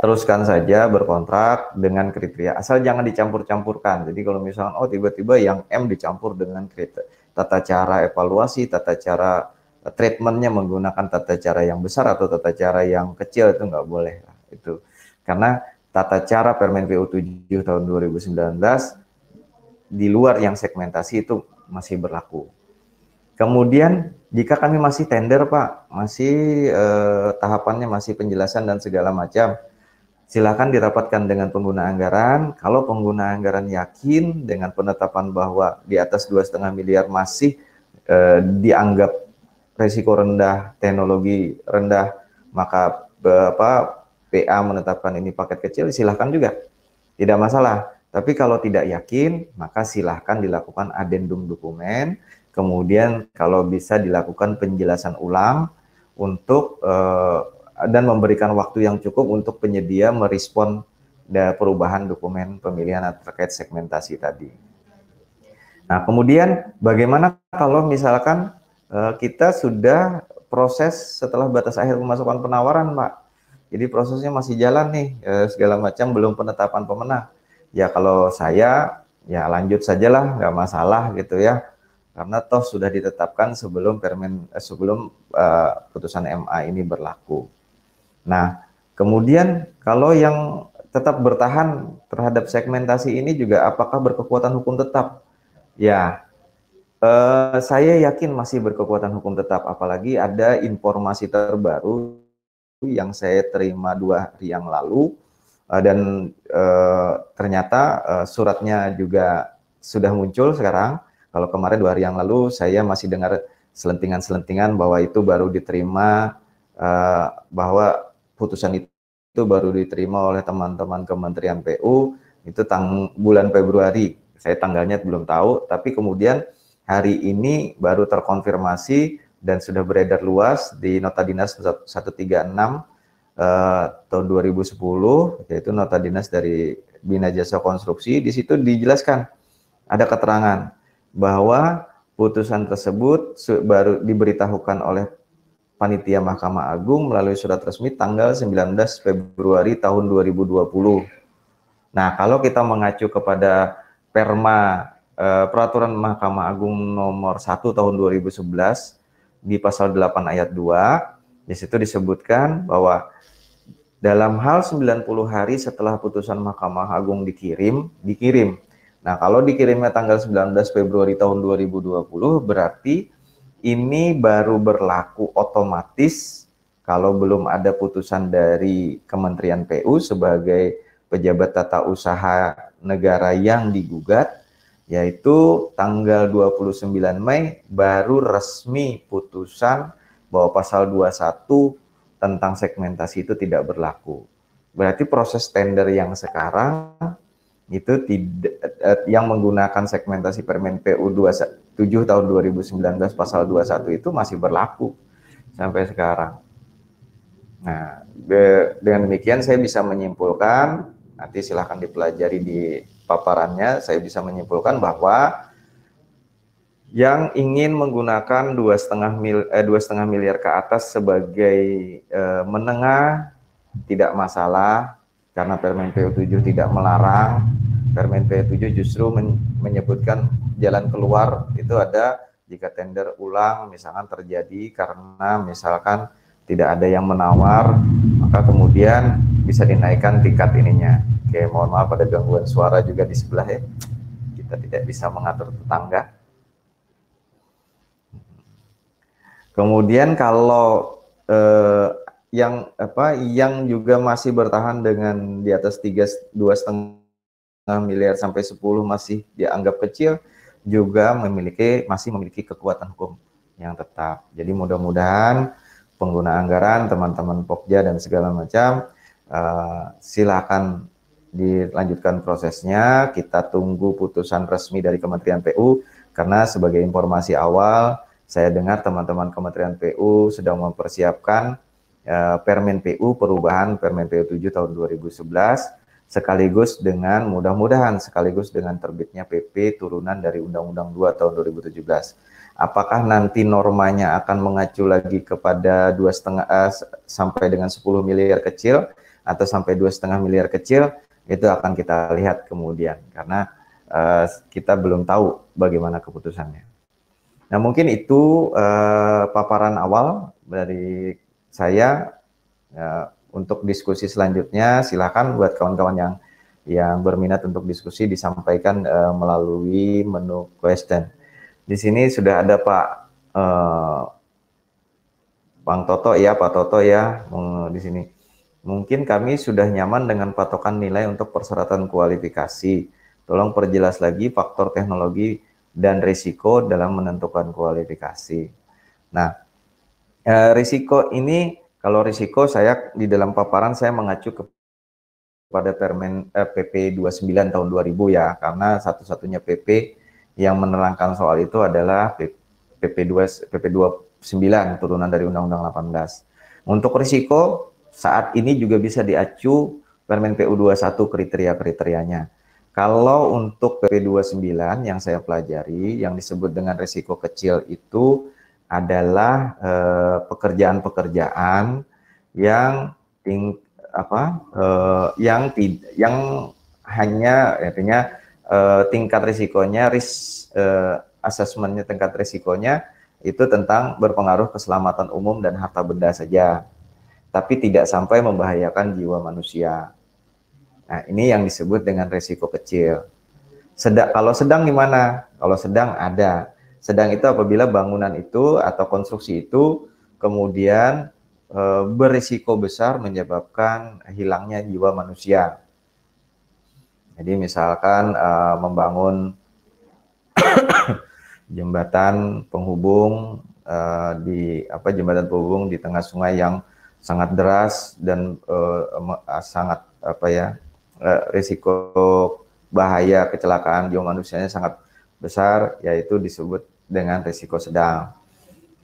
teruskan saja berkontrak dengan kriteria asal jangan dicampur-campurkan jadi kalau misalnya oh tiba-tiba yang M dicampur dengan kriteria tata cara evaluasi tata cara treatmentnya menggunakan tata cara yang besar atau tata cara yang kecil itu nggak boleh itu karena tata cara Permen PU 7 tahun 2019 di luar yang segmentasi itu masih berlaku. Kemudian jika kami masih tender Pak, masih eh, tahapannya masih penjelasan dan segala macam, silakan dirapatkan dengan pengguna anggaran. Kalau pengguna anggaran yakin dengan penetapan bahwa di atas dua setengah miliar masih eh, dianggap resiko rendah, teknologi rendah, maka apa PA menetapkan ini paket kecil silahkan juga. Tidak masalah. Tapi kalau tidak yakin, maka silahkan dilakukan adendum dokumen. Kemudian kalau bisa dilakukan penjelasan ulang untuk eh, dan memberikan waktu yang cukup untuk penyedia merespon perubahan dokumen pemilihan terkait segmentasi tadi. Nah, kemudian bagaimana kalau misalkan Eh, kita sudah proses setelah batas akhir pemasukan penawaran, Pak. Jadi prosesnya masih jalan nih, eh, segala macam belum penetapan pemenang. Ya kalau saya ya lanjut sajalah, nggak masalah gitu ya. Karena toh sudah ditetapkan sebelum permen eh, sebelum eh, putusan MA ini berlaku. Nah, kemudian kalau yang tetap bertahan terhadap segmentasi ini juga apakah berkekuatan hukum tetap? Ya, Eh, saya yakin masih berkekuatan hukum tetap, apalagi ada informasi terbaru yang saya terima dua hari yang lalu uh, dan uh, ternyata uh, suratnya juga sudah muncul sekarang. Kalau kemarin dua hari yang lalu saya masih dengar selentingan-selentingan bahwa itu baru diterima, uh, bahwa putusan itu, baru diterima oleh teman-teman Kementerian PU itu tang bulan Februari. Saya tanggalnya belum tahu, tapi kemudian hari ini baru terkonfirmasi dan sudah beredar luas di Nota Dinas 136 eh, tahun 2010, yaitu Nota Dinas dari Bina Jasa Konstruksi. Di situ dijelaskan ada keterangan bahwa putusan tersebut baru diberitahukan oleh panitia Mahkamah Agung melalui surat resmi tanggal 19 Februari tahun 2020. Nah, kalau kita mengacu kepada Perma Eh, peraturan Mahkamah Agung nomor 1 tahun 2011 di pasal 8 ayat 2 di situ disebutkan bahwa dalam hal 90 hari setelah putusan Mahkamah Agung dikirim, dikirim. Nah, kalau dikirimnya tanggal 19 Februari tahun 2020 berarti ini baru berlaku otomatis kalau belum ada putusan dari Kementerian PU sebagai pejabat tata usaha negara yang digugat yaitu tanggal 29 Mei baru resmi putusan bahwa pasal 21 tentang segmentasi itu tidak berlaku. Berarti proses tender yang sekarang itu tidak eh, yang menggunakan segmentasi Permen PU 27 tahun 2019 pasal 21 itu masih berlaku sampai sekarang. Nah, dengan demikian saya bisa menyimpulkan nanti silahkan dipelajari di paparannya saya bisa menyimpulkan hmm. bahwa yang ingin menggunakan dua setengah mil eh, dua setengah miliar ke atas sebagai eh, menengah tidak masalah karena Permen PU7 tidak melarang Permen PU7 justru menyebutkan jalan keluar itu ada jika tender ulang misalkan terjadi karena misalkan tidak ada yang menawar, maka kemudian bisa dinaikkan tingkat ininya. Oke, mohon maaf ada gangguan suara juga di sebelah ya. Kita tidak bisa mengatur tetangga. Kemudian kalau eh, yang apa yang juga masih bertahan dengan di atas tiga dua setengah miliar sampai 10 masih dianggap kecil juga memiliki masih memiliki kekuatan hukum yang tetap. Jadi mudah-mudahan pengguna anggaran, teman-teman Pokja dan segala macam, uh, silakan dilanjutkan prosesnya. Kita tunggu putusan resmi dari Kementerian PU karena sebagai informasi awal saya dengar teman-teman Kementerian PU sedang mempersiapkan uh, Permen PU perubahan Permen PU 7 tahun 2011 sekaligus dengan mudah-mudahan sekaligus dengan terbitnya PP turunan dari Undang-Undang 2 tahun 2017 apakah nanti normanya akan mengacu lagi kepada dua setengah eh, sampai dengan 10 miliar kecil atau sampai dua setengah miliar kecil itu akan kita lihat kemudian karena uh, kita belum tahu bagaimana keputusannya. Nah mungkin itu uh, paparan awal dari saya uh, untuk diskusi selanjutnya silahkan buat kawan-kawan yang yang berminat untuk diskusi disampaikan uh, melalui menu question. Di sini sudah ada Pak eh, Bang Toto ya, Pak Toto ya di sini. Mungkin kami sudah nyaman dengan patokan nilai untuk persyaratan kualifikasi. Tolong perjelas lagi faktor teknologi dan risiko dalam menentukan kualifikasi. Nah, eh, risiko ini kalau risiko saya di dalam paparan saya mengacu kepada Permen eh, PP 29 tahun 2000 ya, karena satu-satunya PP yang menerangkan soal itu adalah PP2 PP29 turunan dari Undang-Undang 18. Untuk risiko saat ini juga bisa diacu Permen PU21 kriteria-kriterianya. Kalau untuk PP29 yang saya pelajari yang disebut dengan risiko kecil itu adalah eh, pekerjaan-pekerjaan eh, yang ting, apa eh, yang yang hanya artinya uh, tingkat risikonya, risk uh, assessmentnya tingkat risikonya itu tentang berpengaruh keselamatan umum dan harta benda saja, tapi tidak sampai membahayakan jiwa manusia. Nah, ini yang disebut dengan risiko kecil. Sedang, kalau sedang gimana? Kalau sedang ada. Sedang itu apabila bangunan itu atau konstruksi itu kemudian e, berisiko besar menyebabkan hilangnya jiwa manusia. Jadi misalkan uh, membangun jembatan penghubung uh, di apa jembatan penghubung di tengah sungai yang sangat deras dan uh, sangat apa ya uh, risiko bahaya kecelakaan jiwa manusianya sangat besar yaitu disebut dengan risiko sedang.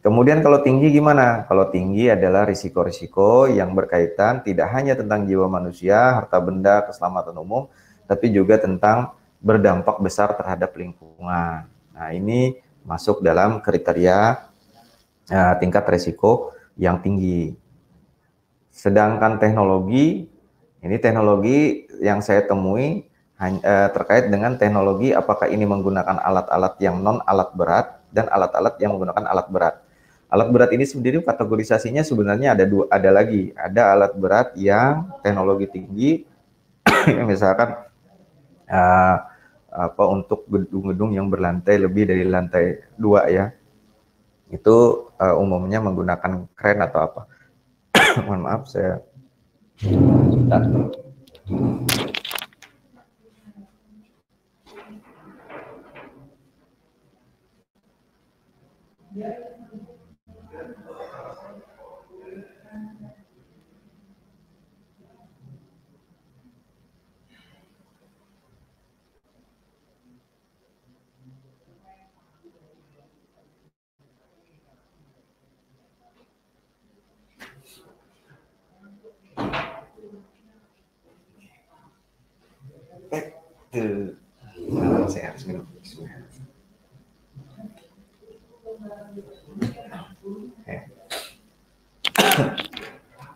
Kemudian kalau tinggi gimana? Kalau tinggi adalah risiko-risiko yang berkaitan tidak hanya tentang jiwa manusia, harta benda, keselamatan umum, tapi juga tentang berdampak besar terhadap lingkungan. Nah, ini masuk dalam kriteria uh, tingkat resiko yang tinggi. Sedangkan teknologi, ini teknologi yang saya temui uh, terkait dengan teknologi apakah ini menggunakan alat-alat yang non alat berat dan alat-alat yang menggunakan alat berat. Alat berat ini sendiri kategorisasinya sebenarnya ada dua, ada lagi, ada alat berat yang teknologi tinggi, misalkan uh, apa untuk gedung-gedung yang berlantai lebih dari lantai dua ya itu uh, umumnya menggunakan kren atau apa mohon maaf saya Nah,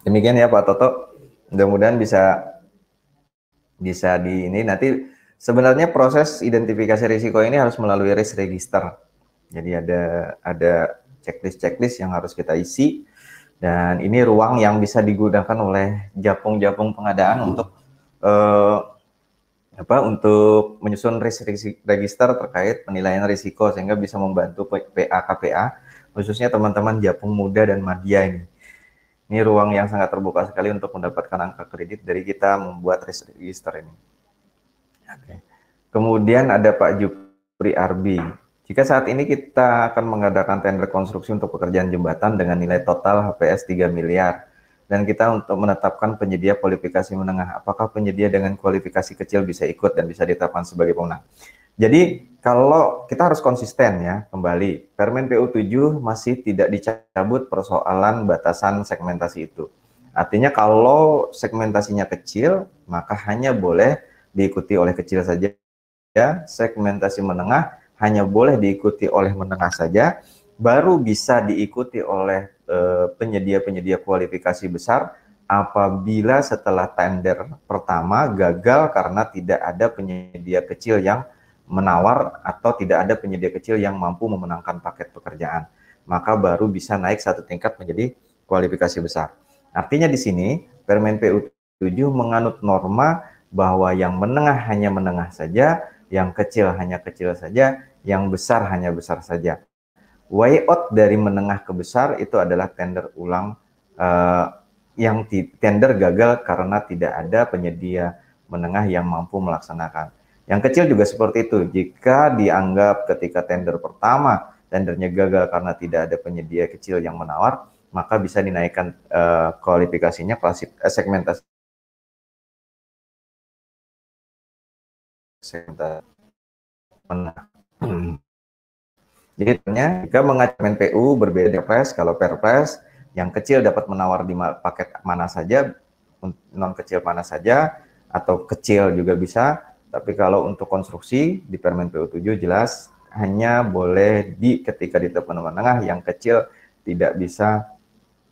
Demikian ya Pak Toto. Mudah-mudahan bisa bisa di ini nanti sebenarnya proses identifikasi risiko ini harus melalui risk register. Jadi ada ada checklist-checklist yang harus kita isi dan ini ruang yang bisa digunakan oleh japung-japung pengadaan untuk uh, apa untuk menyusun register terkait penilaian risiko sehingga bisa membantu PA KPA khususnya teman-teman Japung Muda dan Madya ini. Ini ruang yang sangat terbuka sekali untuk mendapatkan angka kredit dari kita membuat register ini. Oke. Kemudian ada Pak Jupri Arbi. Jika saat ini kita akan mengadakan tender konstruksi untuk pekerjaan jembatan dengan nilai total HPS 3 miliar, dan kita untuk menetapkan penyedia kualifikasi menengah. Apakah penyedia dengan kualifikasi kecil bisa ikut dan bisa ditetapkan sebagai pemenang? Jadi kalau kita harus konsisten ya kembali, Permen PU7 masih tidak dicabut persoalan batasan segmentasi itu. Artinya kalau segmentasinya kecil, maka hanya boleh diikuti oleh kecil saja. Ya, segmentasi menengah hanya boleh diikuti oleh menengah saja baru bisa diikuti oleh eh, penyedia-penyedia kualifikasi besar apabila setelah tender pertama gagal karena tidak ada penyedia kecil yang menawar atau tidak ada penyedia kecil yang mampu memenangkan paket pekerjaan. Maka baru bisa naik satu tingkat menjadi kualifikasi besar. Artinya di sini Permen PU 7 menganut norma bahwa yang menengah hanya menengah saja, yang kecil hanya kecil saja, yang besar hanya besar saja way out dari menengah ke besar itu adalah tender ulang uh, yang tender gagal karena tidak ada penyedia menengah yang mampu melaksanakan. Yang kecil juga seperti itu. Jika dianggap ketika tender pertama tendernya gagal karena tidak ada penyedia kecil yang menawar, maka bisa dinaikkan uh, kualifikasinya klasik eh, segmentasi segmentasi jadi jika mengacu PU berbeda Perpres, kalau Perpres yang kecil dapat menawar di paket mana saja, non kecil mana saja, atau kecil juga bisa. Tapi kalau untuk konstruksi di Permen PU 7 jelas hanya boleh di ketika di tempat menengah yang kecil tidak bisa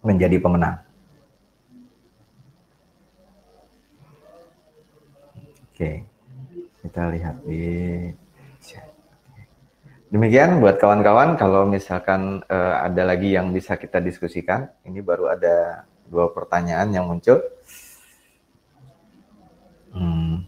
menjadi pemenang. Oke, kita lihat di Demikian buat kawan-kawan, kalau misalkan uh, ada lagi yang bisa kita diskusikan, ini baru ada dua pertanyaan yang muncul. Hmm.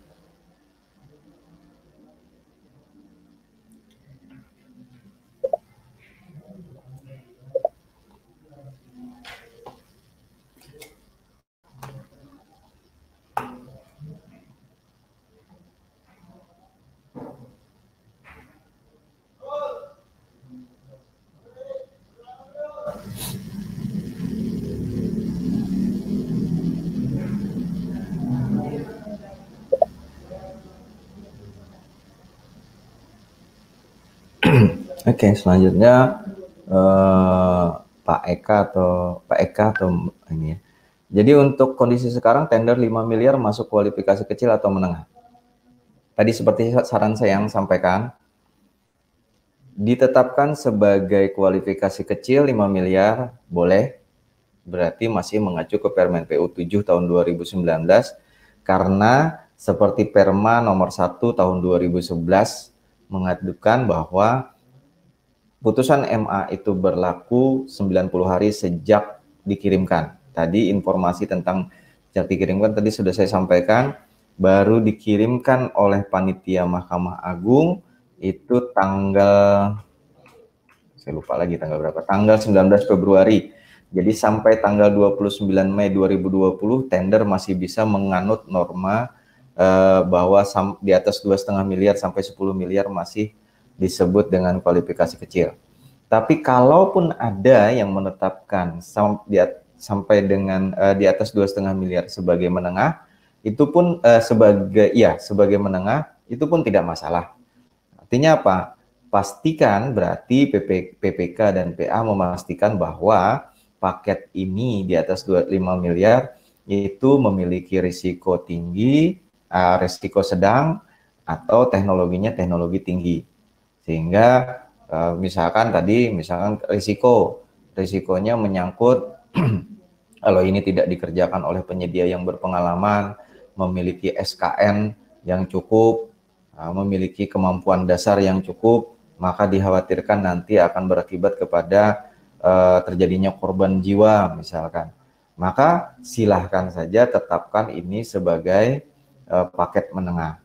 Oke, okay, selanjutnya uh, Pak Eka atau Pak Eka atau ini ya. Jadi untuk kondisi sekarang tender 5 miliar masuk kualifikasi kecil atau menengah. Tadi seperti saran saya yang sampaikan ditetapkan sebagai kualifikasi kecil 5 miliar boleh berarti masih mengacu ke Permen PU 7 tahun 2019 karena seperti Perma nomor 1 tahun 2011 mengadukan bahwa putusan MA itu berlaku 90 hari sejak dikirimkan. Tadi informasi tentang sejak dikirimkan tadi sudah saya sampaikan, baru dikirimkan oleh panitia Mahkamah Agung itu tanggal saya lupa lagi tanggal berapa. Tanggal 19 Februari. Jadi sampai tanggal 29 Mei 2020 tender masih bisa menganut norma Eh, bahwa di atas dua setengah miliar sampai 10 miliar masih disebut dengan kualifikasi kecil. Tapi kalaupun ada yang menetapkan sampai dengan uh, di atas dua setengah miliar sebagai menengah, itu pun uh, sebagai ya sebagai menengah itu pun tidak masalah. Artinya apa? Pastikan berarti PP, PPK dan PA memastikan bahwa paket ini di atas 25 miliar itu memiliki risiko tinggi uh, resiko sedang atau teknologinya teknologi tinggi. Sehingga uh, misalkan tadi misalkan risiko risikonya menyangkut kalau ini tidak dikerjakan oleh penyedia yang berpengalaman, memiliki SKN yang cukup, uh, memiliki kemampuan dasar yang cukup, maka dikhawatirkan nanti akan berakibat kepada uh, terjadinya korban jiwa misalkan. Maka silahkan saja tetapkan ini sebagai Eh, paket menengah.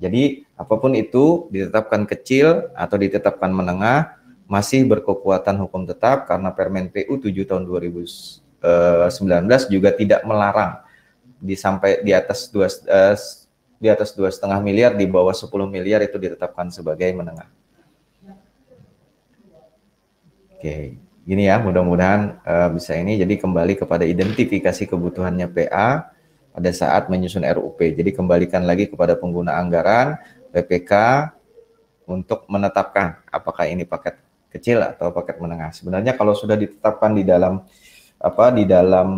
Jadi apapun itu ditetapkan kecil atau ditetapkan menengah masih berkekuatan hukum tetap karena Permen PU 7 tahun 2019 eh, juga tidak melarang di sampai di atas dua eh, di atas dua setengah miliar di bawah 10 miliar itu ditetapkan sebagai menengah. Oke, gini ya mudah-mudahan bisa ini jadi kembali kepada identifikasi kebutuhannya PA pada saat menyusun RUP. Jadi kembalikan lagi kepada pengguna anggaran PPK untuk menetapkan apakah ini paket kecil atau paket menengah. Sebenarnya kalau sudah ditetapkan di dalam apa di dalam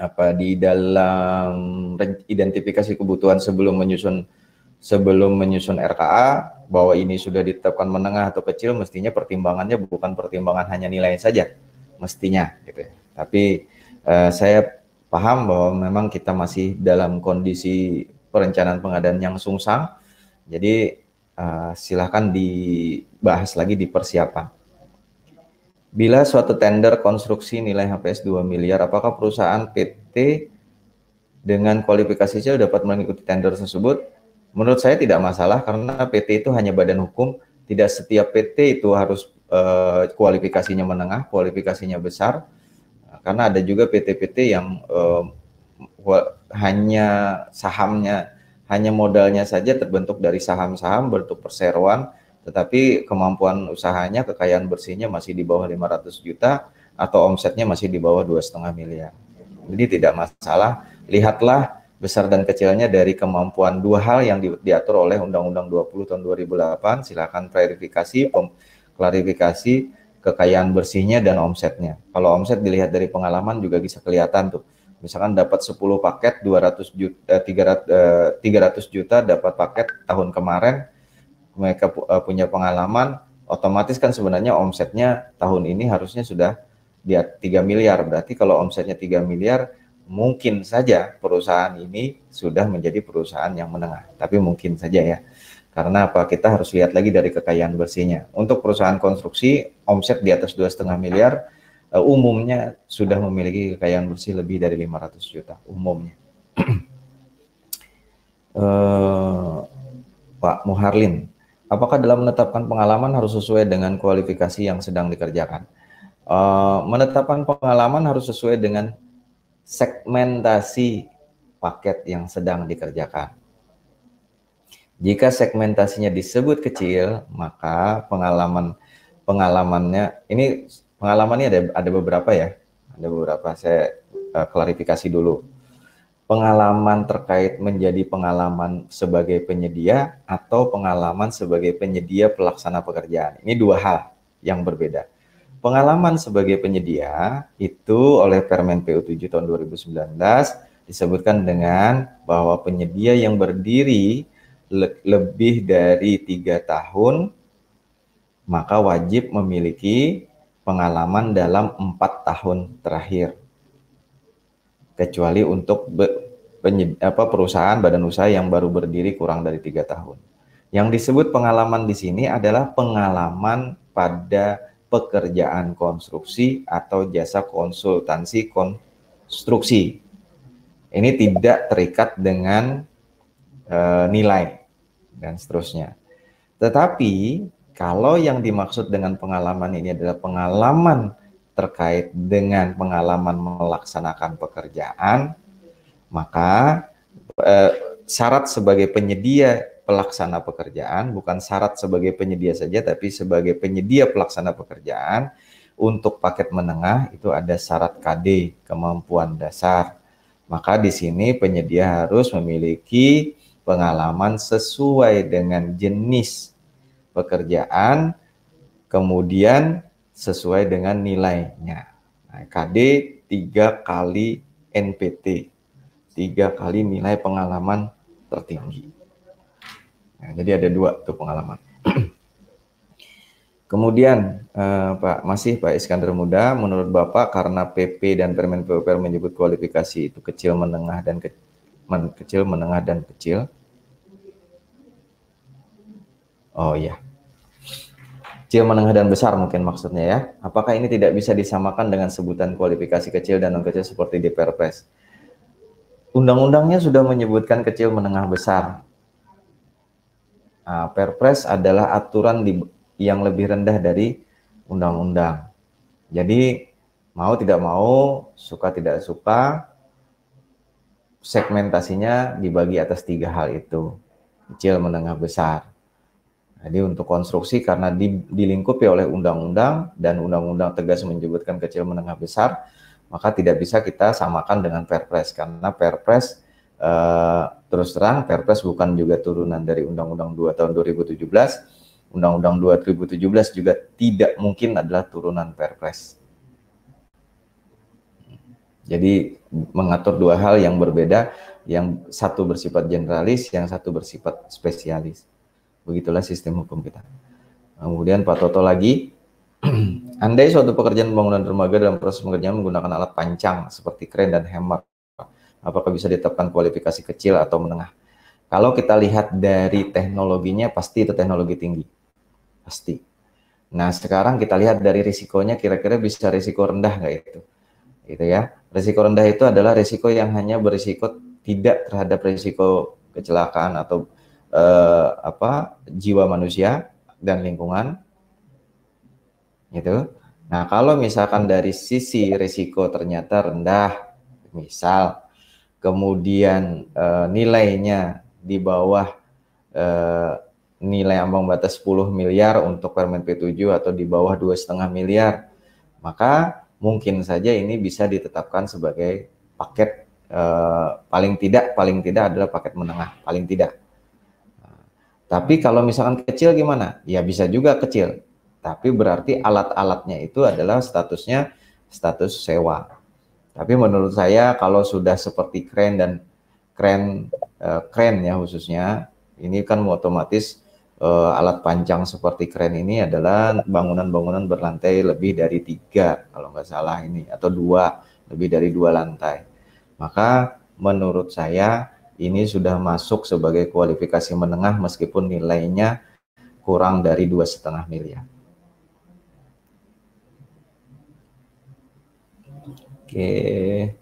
apa di dalam identifikasi kebutuhan sebelum menyusun sebelum menyusun RKA bahwa ini sudah ditetapkan menengah atau kecil mestinya pertimbangannya bukan pertimbangan hanya nilai saja mestinya gitu ya. Tapi eh, saya paham bahwa memang kita masih dalam kondisi perencanaan pengadaan yang sungsang. Jadi uh, silahkan dibahas lagi di persiapan. Bila suatu tender konstruksi nilai HPS 2 miliar, apakah perusahaan PT dengan kualifikasi CIL dapat mengikuti tender tersebut? Menurut saya tidak masalah karena PT itu hanya badan hukum, tidak setiap PT itu harus uh, kualifikasinya menengah, kualifikasinya besar Nah, karena ada juga PT-PT yang eh, hanya sahamnya, hanya modalnya saja terbentuk dari saham-saham bentuk perseroan, tetapi kemampuan usahanya, kekayaan bersihnya masih di bawah 500 juta atau omsetnya masih di bawah dua setengah miliar. Jadi tidak masalah. Lihatlah besar dan kecilnya dari kemampuan dua hal yang di, diatur oleh Undang-Undang 20 tahun 2008. delapan. klarifikasi, klarifikasi kekayaan bersihnya dan omsetnya. Kalau omset dilihat dari pengalaman juga bisa kelihatan tuh. Misalkan dapat 10 paket 200 juta 300 300 juta dapat paket tahun kemarin mereka eh, punya pengalaman otomatis kan sebenarnya omsetnya tahun ini harusnya sudah di 3 miliar. Berarti kalau omsetnya 3 miliar mungkin saja perusahaan ini sudah menjadi perusahaan yang menengah. Tapi mungkin saja ya. Karena apa? Kita harus lihat lagi dari kekayaan bersihnya. Untuk perusahaan konstruksi, omset di atas 2,5 miliar, eh, umumnya sudah memiliki kekayaan bersih lebih dari 500 juta, umumnya. uh, Pak Muharlin, apakah dalam menetapkan pengalaman harus sesuai dengan kualifikasi yang sedang dikerjakan? Uh, menetapkan pengalaman harus sesuai dengan segmentasi paket yang sedang dikerjakan. Jika segmentasinya disebut kecil, maka pengalaman pengalamannya ini pengalamannya ada ada beberapa ya. Ada beberapa saya uh, klarifikasi dulu. Pengalaman terkait menjadi pengalaman sebagai penyedia atau pengalaman sebagai penyedia pelaksana pekerjaan. Ini dua hal yang berbeda. Pengalaman sebagai penyedia itu oleh Permen PU 7 tahun 2019 disebutkan dengan bahwa penyedia yang berdiri le lebih dari tiga tahun, maka wajib memiliki pengalaman dalam empat tahun terakhir. Kecuali untuk apa, perusahaan badan usaha yang baru berdiri kurang dari tiga tahun. Yang disebut pengalaman di sini adalah pengalaman pada pekerjaan konstruksi atau jasa konsultansi konstruksi. Ini tidak terikat dengan e, nilai dan seterusnya. Tetapi kalau yang dimaksud dengan pengalaman ini adalah pengalaman terkait dengan pengalaman melaksanakan pekerjaan, maka eh, syarat sebagai penyedia pelaksana pekerjaan bukan syarat sebagai penyedia saja tapi sebagai penyedia pelaksana pekerjaan untuk paket menengah itu ada syarat KD kemampuan dasar maka di sini penyedia harus memiliki pengalaman sesuai dengan jenis pekerjaan, kemudian sesuai dengan nilainya. Nah, KD tiga kali NPT, tiga kali nilai pengalaman tertinggi. Nah, jadi ada dua tuh pengalaman. Kemudian eh, Pak masih Pak Iskandar Muda, menurut Bapak karena PP dan Permen PUPR menyebut kualifikasi itu kecil menengah dan kecil men kecil, menengah dan kecil. Oh iya, Kecil, menengah dan besar mungkin maksudnya ya. Apakah ini tidak bisa disamakan dengan sebutan kualifikasi kecil dan non kecil seperti di Perpres? Undang-undangnya sudah menyebutkan kecil, menengah, besar. Nah, Perpres adalah aturan di, yang lebih rendah dari undang-undang. Jadi mau tidak mau, suka tidak suka, segmentasinya dibagi atas tiga hal itu kecil, menengah, besar. Jadi untuk konstruksi karena di, dilingkupi oleh undang-undang dan undang-undang tegas menyebutkan kecil, menengah, besar, maka tidak bisa kita samakan dengan Perpres karena Perpres eh, terus terang Perpres bukan juga turunan dari Undang-Undang 2 tahun 2017. Undang-Undang 2017 juga tidak mungkin adalah turunan Perpres. Jadi mengatur dua hal yang berbeda, yang satu bersifat generalis, yang satu bersifat spesialis. Begitulah sistem hukum kita. Kemudian Pak Toto lagi, andai suatu pekerjaan pembangunan dermaga dalam proses pengerjaan menggunakan alat pancang seperti kren dan hemat, apakah bisa ditetapkan kualifikasi kecil atau menengah? Kalau kita lihat dari teknologinya, pasti itu teknologi tinggi. Pasti. Nah, sekarang kita lihat dari risikonya, kira-kira bisa risiko rendah nggak itu? gitu ya. Risiko rendah itu adalah risiko yang hanya berisiko tidak terhadap risiko kecelakaan atau eh, apa jiwa manusia dan lingkungan. Gitu. Nah, kalau misalkan dari sisi risiko ternyata rendah, misal kemudian eh, nilainya di bawah eh, nilai ambang batas 10 miliar untuk Permen P7 atau di bawah dua setengah miliar, maka mungkin saja ini bisa ditetapkan sebagai paket eh, paling tidak paling tidak adalah paket menengah paling tidak. Eh, tapi kalau misalkan kecil gimana? Ya bisa juga kecil. Tapi berarti alat-alatnya itu adalah statusnya status sewa. Tapi menurut saya kalau sudah seperti keren dan keren eh, kren ya khususnya ini kan otomatis uh, alat panjang seperti keren ini adalah bangunan-bangunan berlantai lebih dari tiga kalau nggak salah ini atau dua lebih dari dua lantai. Maka menurut saya ini sudah masuk sebagai kualifikasi menengah meskipun nilainya kurang dari dua setengah miliar. Oke. Okay.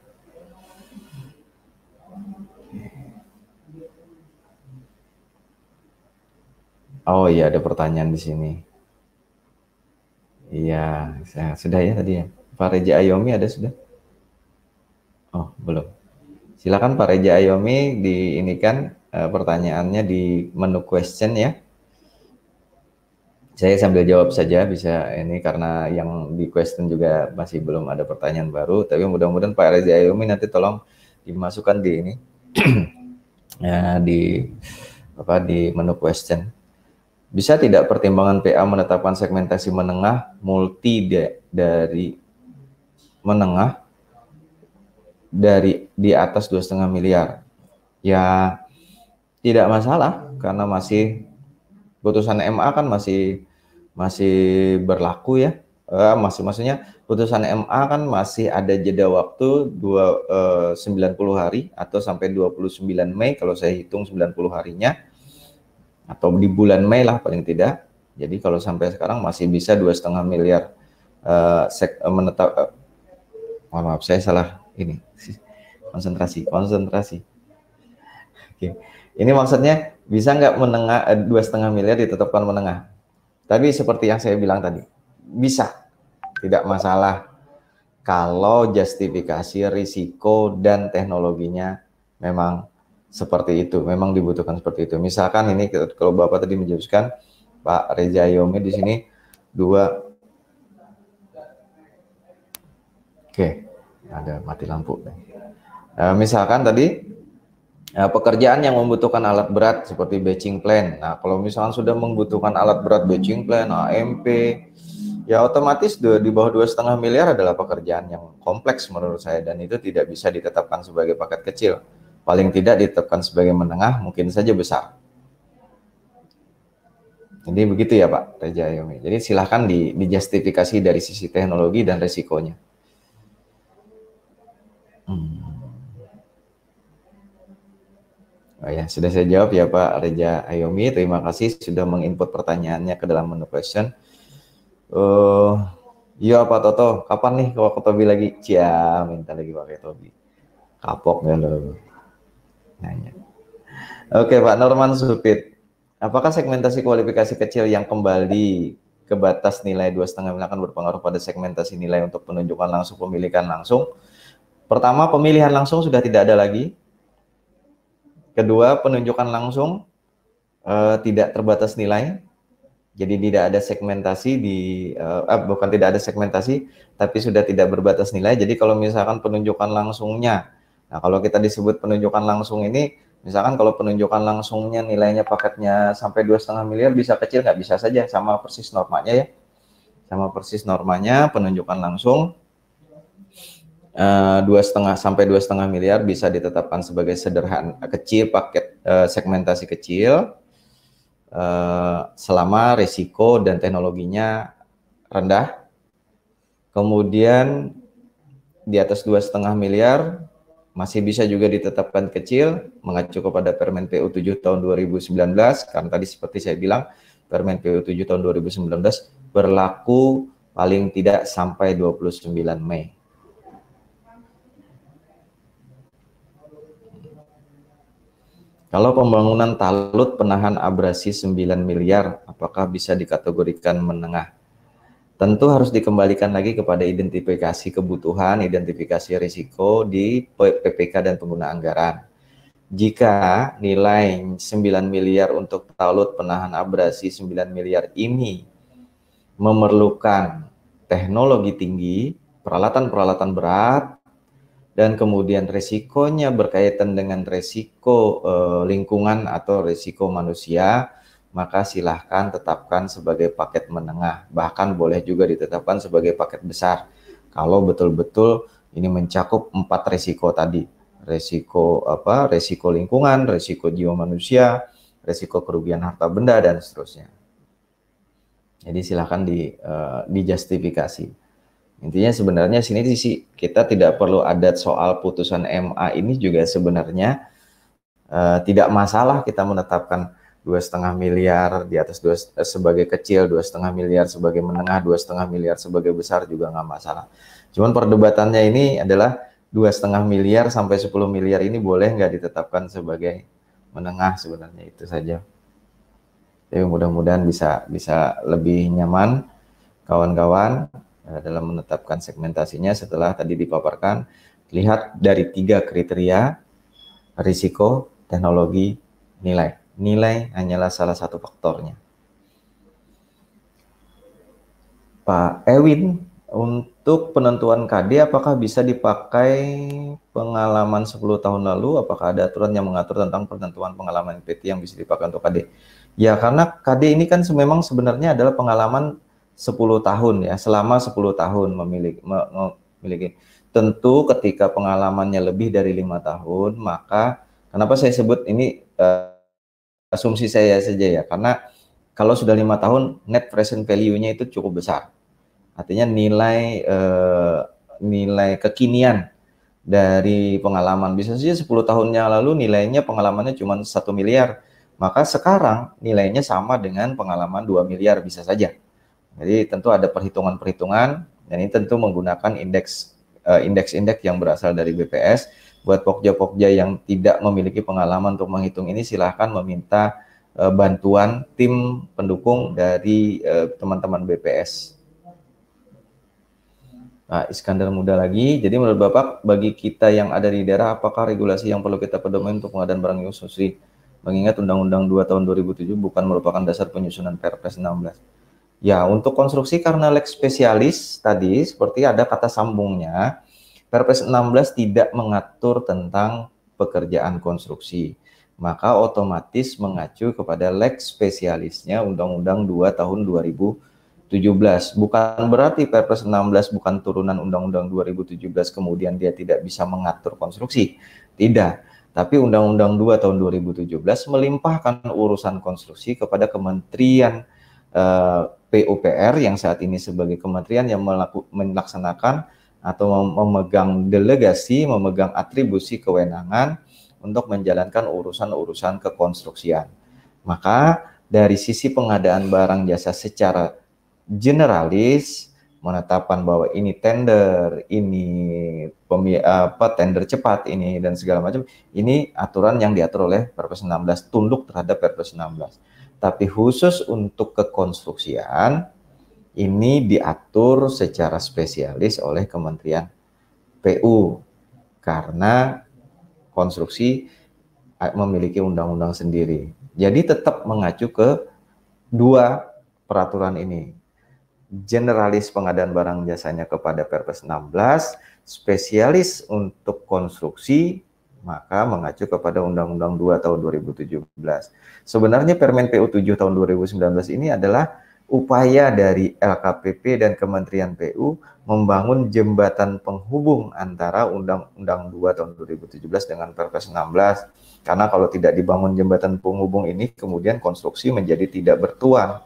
Oh iya, ada pertanyaan di sini. Iya, saya, sudah ya tadi ya. Pak Reja Ayomi ada sudah? Oh, belum. Silakan Pak Reja Ayomi di ini kan uh, eh, pertanyaannya di menu question ya. Saya sambil jawab saja bisa ini karena yang di question juga masih belum ada pertanyaan baru, tapi mudah-mudahan Pak Reja Ayomi nanti tolong dimasukkan di ini ya, di apa di menu question. Bisa tidak pertimbangan PA menetapkan segmentasi menengah multi dari menengah dari di atas dua setengah miliar? Ya tidak masalah karena masih putusan MA kan masih masih berlaku ya. Eh, masih maksudnya putusan MA kan masih ada jeda waktu 2 eh, sembilan 90 hari atau sampai 29 Mei kalau saya hitung 90 harinya atau di bulan Mei lah paling tidak. Jadi kalau sampai sekarang masih bisa dua setengah miliar uh, sek, uh, menetap. Uh, oh, maaf saya salah ini konsentrasi konsentrasi. Oke. Okay. Ini maksudnya bisa nggak menengah dua setengah miliar ditetapkan menengah? Tapi seperti yang saya bilang tadi bisa tidak masalah kalau justifikasi risiko dan teknologinya memang seperti itu. Memang dibutuhkan seperti itu. Misalkan ini kalau Bapak tadi menjelaskan Pak Reza Yomi di sini dua Oke, ada mati lampu. Nah, misalkan tadi nah, pekerjaan yang membutuhkan alat berat seperti batching plan. Nah, kalau misalkan sudah membutuhkan alat berat batching plan, AMP, ya otomatis dua, di bawah dua setengah miliar adalah pekerjaan yang kompleks menurut saya dan itu tidak bisa ditetapkan sebagai paket kecil paling tidak ditetapkan sebagai menengah mungkin saja besar. Jadi begitu ya Pak Reja Yomi. Jadi silahkan di, dijustifikasi dari sisi teknologi dan resikonya. Hmm. Oh ya, sudah saya jawab ya Pak Reja Ayomi. Terima kasih sudah menginput pertanyaannya ke dalam menu question. Uh, iya Pak Toto, kapan nih ke Wakotobi lagi? Cia, minta lagi pakai Tobi. Kapok ya loh nanya. Oke Pak Norman Supit, apakah segmentasi kualifikasi kecil yang kembali ke batas nilai dua setengah akan berpengaruh pada segmentasi nilai untuk penunjukan langsung pemilikan langsung? Pertama, pemilihan langsung sudah tidak ada lagi. Kedua, penunjukan langsung eh, tidak terbatas nilai. Jadi tidak ada segmentasi di eh, eh bukan tidak ada segmentasi, tapi sudah tidak berbatas nilai. Jadi kalau misalkan penunjukan langsungnya Nah, kalau kita disebut penunjukan langsung ini, misalkan kalau penunjukan langsungnya nilainya paketnya sampai dua setengah miliar bisa kecil nggak bisa saja sama persis normanya ya, sama persis normanya penunjukan langsung eh, dua setengah sampai dua setengah miliar bisa ditetapkan sebagai sederhana kecil paket eh, segmentasi kecil eh, selama risiko dan teknologinya rendah. Kemudian di atas dua setengah miliar masih bisa juga ditetapkan kecil mengacu kepada Permen PU 7 tahun 2019 karena tadi seperti saya bilang Permen PU 7 tahun 2019 berlaku paling tidak sampai 29 Mei. Kalau pembangunan talut penahan abrasi 9 miliar, apakah bisa dikategorikan menengah? tentu harus dikembalikan lagi kepada identifikasi kebutuhan, identifikasi risiko di PPK dan pengguna anggaran. Jika nilai 9 miliar untuk talut penahan abrasi 9 miliar ini memerlukan teknologi tinggi, peralatan-peralatan berat, dan kemudian risikonya berkaitan dengan risiko eh, lingkungan atau risiko manusia, maka silahkan tetapkan sebagai paket menengah. Bahkan boleh juga ditetapkan sebagai paket besar. Kalau betul-betul ini mencakup empat resiko tadi. Resiko apa? Resiko lingkungan, resiko jiwa manusia, resiko kerugian harta benda dan seterusnya. Jadi silahkan di, uh, dijustifikasi. Intinya sebenarnya sini sisi kita tidak perlu ada soal putusan MA ini juga sebenarnya uh, tidak masalah kita menetapkan dua setengah miliar di atas dua eh, sebagai kecil dua setengah miliar sebagai menengah dua setengah miliar sebagai besar juga nggak masalah cuman perdebatannya ini adalah dua setengah miliar sampai 10 miliar ini boleh nggak ditetapkan sebagai menengah sebenarnya itu saja Jadi mudah-mudahan bisa bisa lebih nyaman kawan-kawan eh, dalam menetapkan segmentasinya setelah tadi dipaparkan lihat dari tiga kriteria risiko teknologi nilai nilai hanyalah salah satu faktornya. Pak Ewin, untuk penentuan KD apakah bisa dipakai pengalaman 10 tahun lalu? Apakah ada aturan yang mengatur tentang penentuan pengalaman PT yang bisa dipakai untuk KD? Ya, karena KD ini kan memang sebenarnya adalah pengalaman 10 tahun ya, selama 10 tahun memiliki memiliki. Tentu ketika pengalamannya lebih dari lima tahun, maka kenapa saya sebut ini uh, asumsi saya saja ya karena kalau sudah lima tahun net present value-nya itu cukup besar artinya nilai eh, nilai kekinian dari pengalaman bisa saja 10 tahun yang lalu nilainya pengalamannya cuma satu miliar maka sekarang nilainya sama dengan pengalaman 2 miliar bisa saja jadi tentu ada perhitungan-perhitungan dan ini tentu menggunakan indeks eh, indeks-indeks yang berasal dari BPS buat pokja-pokja yang tidak memiliki pengalaman untuk menghitung ini silahkan meminta uh, bantuan tim pendukung dari e, teman-teman uh, BPS. Nah, Iskandar muda lagi. Jadi menurut Bapak, bagi kita yang ada di daerah, apakah regulasi yang perlu kita pedomain untuk pengadaan barang khusus? Mengingat Undang-Undang 2 tahun 2007 bukan merupakan dasar penyusunan Perpres 16. Ya, untuk konstruksi karena leg spesialis tadi seperti ada kata sambungnya, Perpres 16 tidak mengatur tentang pekerjaan konstruksi, maka otomatis mengacu kepada lex spesialisnya Undang-Undang 2 tahun 2017. Bukan berarti Perpres 16 bukan turunan Undang-Undang 2017 kemudian dia tidak bisa mengatur konstruksi. Tidak. Tapi Undang-Undang 2 tahun 2017 melimpahkan urusan konstruksi kepada Kementerian eh, PUPR yang saat ini sebagai kementerian yang melaku, melaksanakan atau memegang delegasi, memegang atribusi kewenangan untuk menjalankan urusan-urusan kekonstruksian. Maka dari sisi pengadaan barang jasa secara generalis menetapkan bahwa ini tender, ini pemi, apa tender cepat ini dan segala macam, ini aturan yang diatur oleh Perpres 16 tunduk terhadap Perpres 16. Tapi khusus untuk kekonstruksian ini diatur secara spesialis oleh Kementerian PU karena konstruksi memiliki undang-undang sendiri. Jadi tetap mengacu ke dua peraturan ini. Generalis pengadaan barang jasanya kepada Perpres 16, spesialis untuk konstruksi maka mengacu kepada Undang-Undang 2 tahun 2017. Sebenarnya Permen PU 7 tahun 2019 ini adalah upaya dari LKPP dan Kementerian PU membangun jembatan penghubung antara Undang-Undang 2 tahun 2017 dengan Perpres 16. Karena kalau tidak dibangun jembatan penghubung ini kemudian konstruksi menjadi tidak bertuan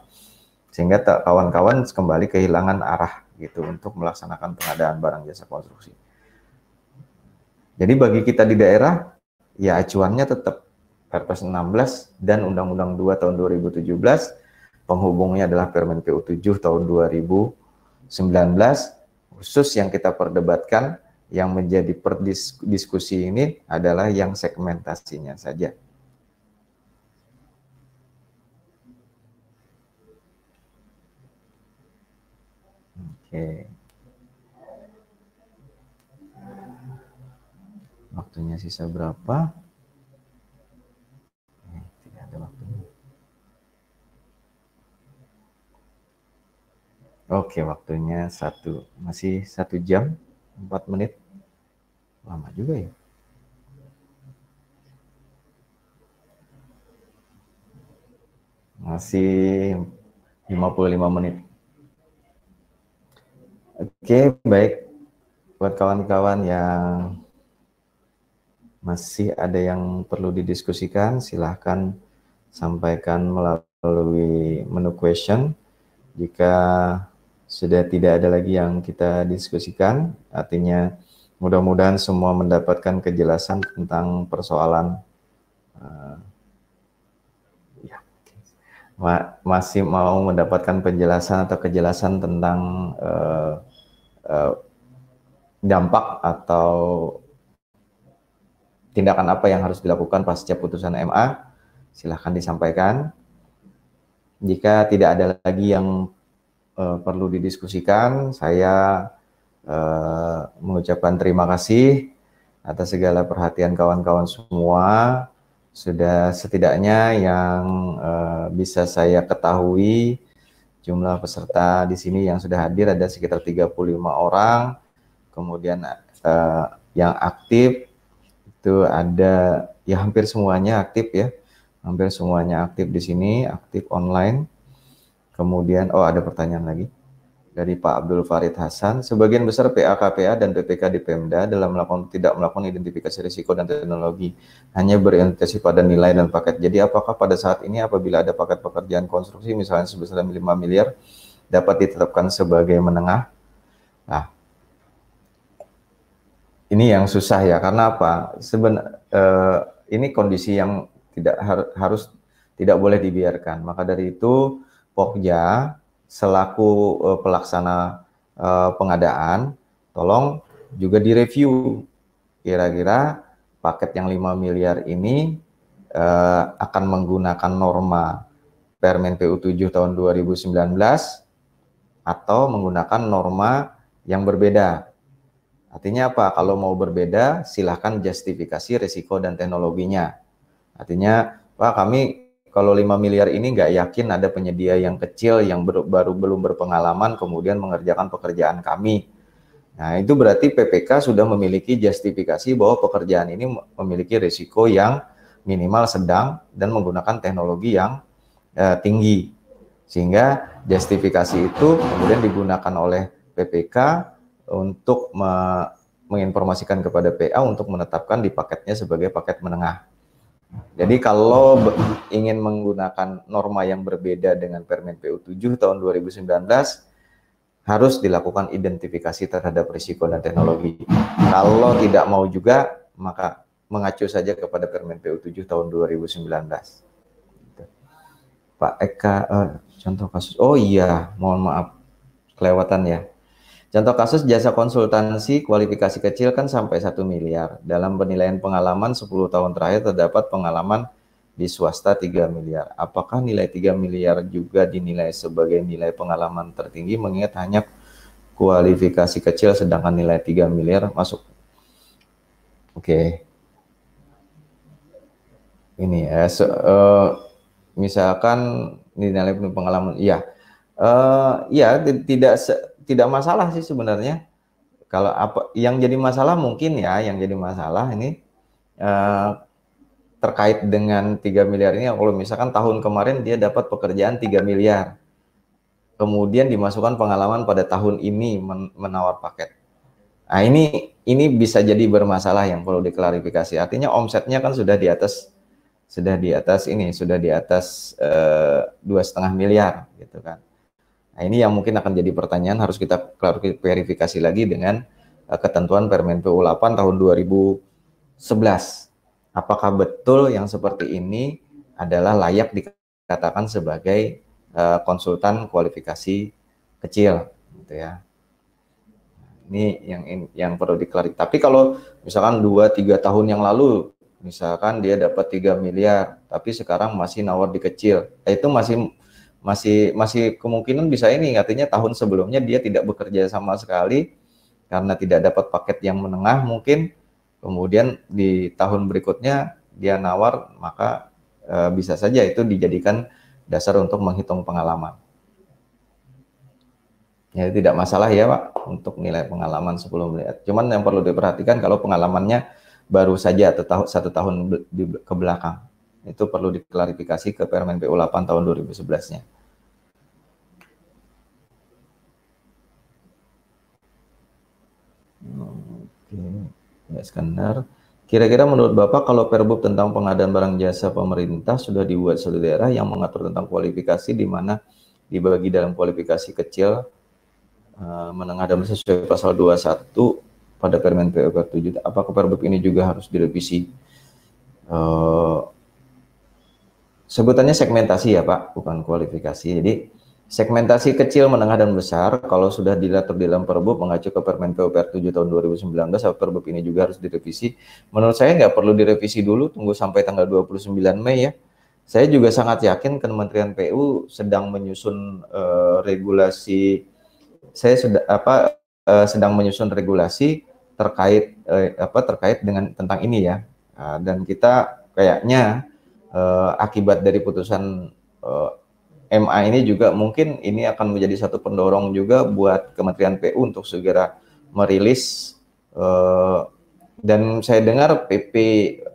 sehingga kawan-kawan kembali kehilangan arah gitu untuk melaksanakan pengadaan barang jasa konstruksi. Jadi bagi kita di daerah ya acuannya tetap Perpres 16 dan Undang-Undang 2 tahun 2017 penghubungnya adalah Permen PU 7 tahun 2019 khusus yang kita perdebatkan yang menjadi perdiskusi ini adalah yang segmentasinya saja. Oke. Waktunya sisa berapa? Oke, waktunya satu masih satu jam empat menit. Lama juga ya. Masih 55 menit. Oke, baik. Buat kawan-kawan yang masih ada yang perlu didiskusikan, silahkan sampaikan melalui menu question. Jika sudah tidak ada lagi yang kita diskusikan. Artinya mudah-mudahan semua mendapatkan kejelasan tentang persoalan eh, ya, ma masih mau mendapatkan penjelasan atau kejelasan tentang uh, uh, dampak atau tindakan apa yang harus dilakukan pasca putusan MA silahkan disampaikan jika tidak ada lagi yang uh, perlu didiskusikan. Saya uh, mengucapkan terima kasih atas segala perhatian kawan-kawan semua. Sudah setidaknya yang uh, bisa saya ketahui jumlah peserta di sini yang sudah hadir ada sekitar 35 orang. Kemudian uh, yang aktif itu ada ya hampir semuanya aktif ya. Hampir semuanya aktif di sini, aktif online Kemudian, oh ada pertanyaan lagi dari Pak Abdul Farid Hasan, sebagian besar PAKPA dan PPK di Pemda dalam melakukan tidak melakukan identifikasi risiko dan teknologi, hanya berorientasi pada nilai dan paket. Jadi apakah pada saat ini apabila ada paket pekerjaan konstruksi misalnya sebesar 5 miliar dapat ditetapkan sebagai menengah? Nah, ini yang susah ya karena apa? Seben eh, ini kondisi yang tidak har, harus tidak boleh dibiarkan. Maka dari itu Pokja selaku uh, pelaksana uh, pengadaan tolong juga direview kira-kira paket yang 5 miliar ini uh, akan menggunakan norma Permen PU 7 tahun 2019 atau menggunakan norma yang berbeda. Artinya apa? Kalau mau berbeda, silahkan justifikasi risiko dan teknologinya. Artinya, Pak, kami kalau 5 miliar ini nggak yakin ada penyedia yang kecil yang ber, baru belum berpengalaman kemudian mengerjakan pekerjaan kami. Nah, itu berarti PPK sudah memiliki justifikasi bahwa pekerjaan ini memiliki risiko yang minimal sedang dan menggunakan teknologi yang eh, tinggi. Sehingga justifikasi itu kemudian digunakan oleh PPK untuk me menginformasikan kepada PA untuk menetapkan di paketnya sebagai paket menengah. Jadi kalau ingin menggunakan norma yang berbeda dengan Permen PU 7 tahun 2019 harus dilakukan identifikasi terhadap risiko dan teknologi. Kalau tidak mau juga maka mengacu saja kepada Permen PU 7 tahun 2019. Gitu. Pak Eka, uh, contoh kasus. Oh iya, mohon maaf kelewatan ya. Contoh kasus jasa konsultansi kualifikasi kecil kan sampai 1 miliar. Dalam penilaian pengalaman 10 tahun terakhir terdapat pengalaman di swasta 3 miliar. Apakah nilai 3 miliar juga dinilai sebagai nilai pengalaman tertinggi mengingat hanya kualifikasi kecil sedangkan nilai 3 miliar masuk. Oke. Okay. Ini ya, so, uh, eh, misalkan nilai pengalaman, iya. Uh, ya, tidak tidak masalah sih sebenarnya. Kalau apa yang jadi masalah mungkin ya, yang jadi masalah ini uh, terkait dengan 3 miliar ini kalau misalkan tahun kemarin dia dapat pekerjaan 3 miliar. Kemudian dimasukkan pengalaman pada tahun ini menawar paket. Nah, ini ini bisa jadi bermasalah yang perlu diklarifikasi. Artinya omsetnya kan sudah di atas sudah di atas ini, sudah di atas eh, dua setengah miliar gitu kan. Nah, ini yang mungkin akan jadi pertanyaan harus kita klarifikasi lagi dengan eh, ketentuan Permen PU 8 tahun 2011. Apakah betul yang seperti ini adalah layak dikatakan sebagai eh, konsultan kualifikasi kecil gitu ya. Ini yang yang perlu diklarifikasi. Tapi kalau misalkan 2 3 tahun yang lalu misalkan dia dapat 3 miliar tapi sekarang masih nawar di kecil. Eh, itu masih masih masih kemungkinan bisa ini artinya tahun sebelumnya dia tidak bekerja sama sekali karena tidak dapat paket yang menengah mungkin kemudian di tahun berikutnya dia nawar maka e, bisa saja itu dijadikan dasar untuk menghitung pengalaman. Jadi ya, tidak masalah ya Pak untuk nilai pengalaman sebelum melihat. Cuman yang perlu diperhatikan kalau pengalamannya baru saja atau satu tahun ke belakang. Itu perlu diklarifikasi ke Permen PU 8 tahun 2011-nya. Oke, nggak skenar. Kira-kira menurut Bapak kalau Perbup tentang pengadaan barang jasa pemerintah sudah dibuat satu daerah yang mengatur tentang kualifikasi di mana dibagi dalam kualifikasi kecil, eh, menengah dan besar sesuai pasal 21 pada Permen PUK 7. Apakah Perbup ini juga harus direvisi? Uh, sebutannya segmentasi ya Pak, bukan kualifikasi. Jadi Segmentasi kecil, menengah, dan besar, kalau sudah di dalam perbup mengacu ke Permen PUPR 7 tahun 2019, perbup ini juga harus direvisi. Menurut saya nggak perlu direvisi dulu, tunggu sampai tanggal 29 Mei ya. Saya juga sangat yakin Kementerian PU sedang menyusun uh, regulasi, saya sudah apa uh, sedang menyusun regulasi terkait uh, apa terkait dengan tentang ini ya. Uh, dan kita kayaknya uh, akibat dari putusan MA ini juga mungkin ini akan menjadi satu pendorong juga buat Kementerian PU untuk segera merilis uh, dan saya dengar PP uh,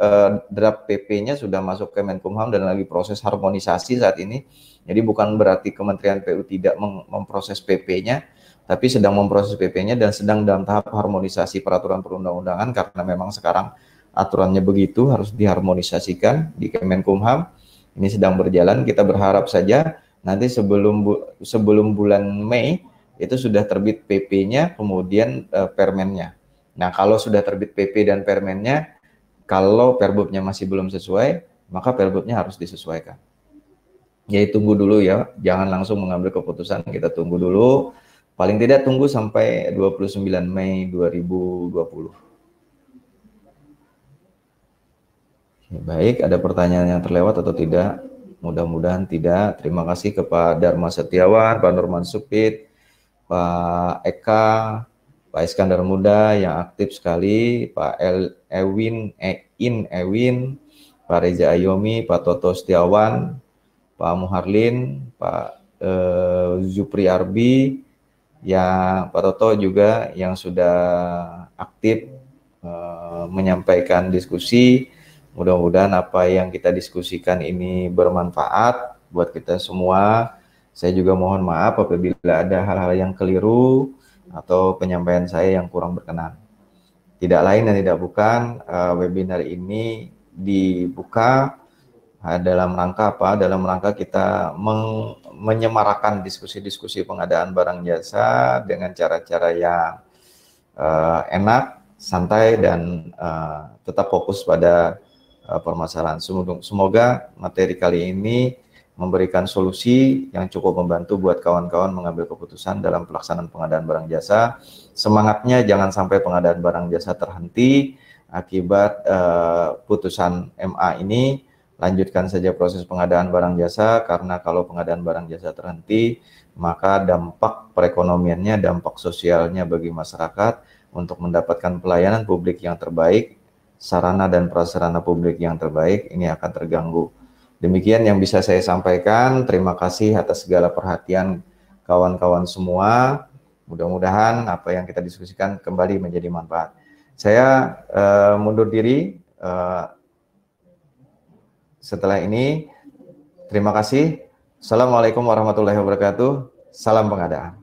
eh, draft PP-nya sudah masuk ke Menkumham dan lagi proses harmonisasi saat ini. Jadi bukan berarti Kementerian PU tidak memproses PP-nya, tapi sedang memproses PP-nya dan sedang dalam tahap harmonisasi peraturan perundang-undangan karena memang sekarang aturannya begitu harus diharmonisasikan di Kemenkumham. Ini sedang berjalan, kita berharap saja Nanti sebelum bu, sebelum bulan Mei itu sudah terbit PP-nya, kemudian uh, permennya. Nah, kalau sudah terbit PP dan permennya, kalau perbubnya masih belum sesuai, maka perbubnya harus disesuaikan. Jadi ya, tunggu dulu ya, jangan langsung mengambil keputusan, kita tunggu dulu. Paling tidak tunggu sampai 29 Mei 2020. Baik, ada pertanyaan yang terlewat atau tidak? Mudah-mudahan tidak. Terima kasih kepada Dharma Setiawan, Pak Norman Supit, Pak Eka, Pak Iskandar Muda yang aktif sekali, Pak El Ewin, Ein eh, Ewin, Pak Reza Ayomi, Pak Toto Setiawan, Pak Muharlin, Pak eh, Zupri Arbi, ya Pak Toto juga yang sudah aktif eh, menyampaikan diskusi Mudah-mudahan apa yang kita diskusikan ini bermanfaat buat kita semua. Saya juga mohon maaf apabila ada hal-hal yang keliru atau penyampaian saya yang kurang berkenan. Tidak lain dan tidak bukan eh, webinar ini dibuka eh, dalam rangka apa? Dalam rangka kita menyemarakan diskusi-diskusi pengadaan barang jasa dengan cara-cara yang eh, enak, santai dan tetap fokus pada Eh, permasalahan. Semoga materi kali ini memberikan solusi yang cukup membantu buat kawan-kawan mengambil keputusan dalam pelaksanaan pengadaan barang jasa. Semangatnya jangan sampai pengadaan barang jasa terhenti akibat eh, putusan MA ini. Lanjutkan saja proses pengadaan barang jasa karena kalau pengadaan barang jasa terhenti, maka dampak perekonomiannya, dampak sosialnya bagi masyarakat untuk mendapatkan pelayanan publik yang terbaik sarana dan prasarana publik yang terbaik ini akan terganggu. Demikian yang bisa saya sampaikan. Terima kasih atas segala perhatian kawan-kawan semua. Mudah-mudahan apa yang kita diskusikan kembali menjadi manfaat. Saya uh, mundur diri. Uh, setelah ini, terima kasih. Assalamualaikum warahmatullahi wabarakatuh. Salam pengadaan.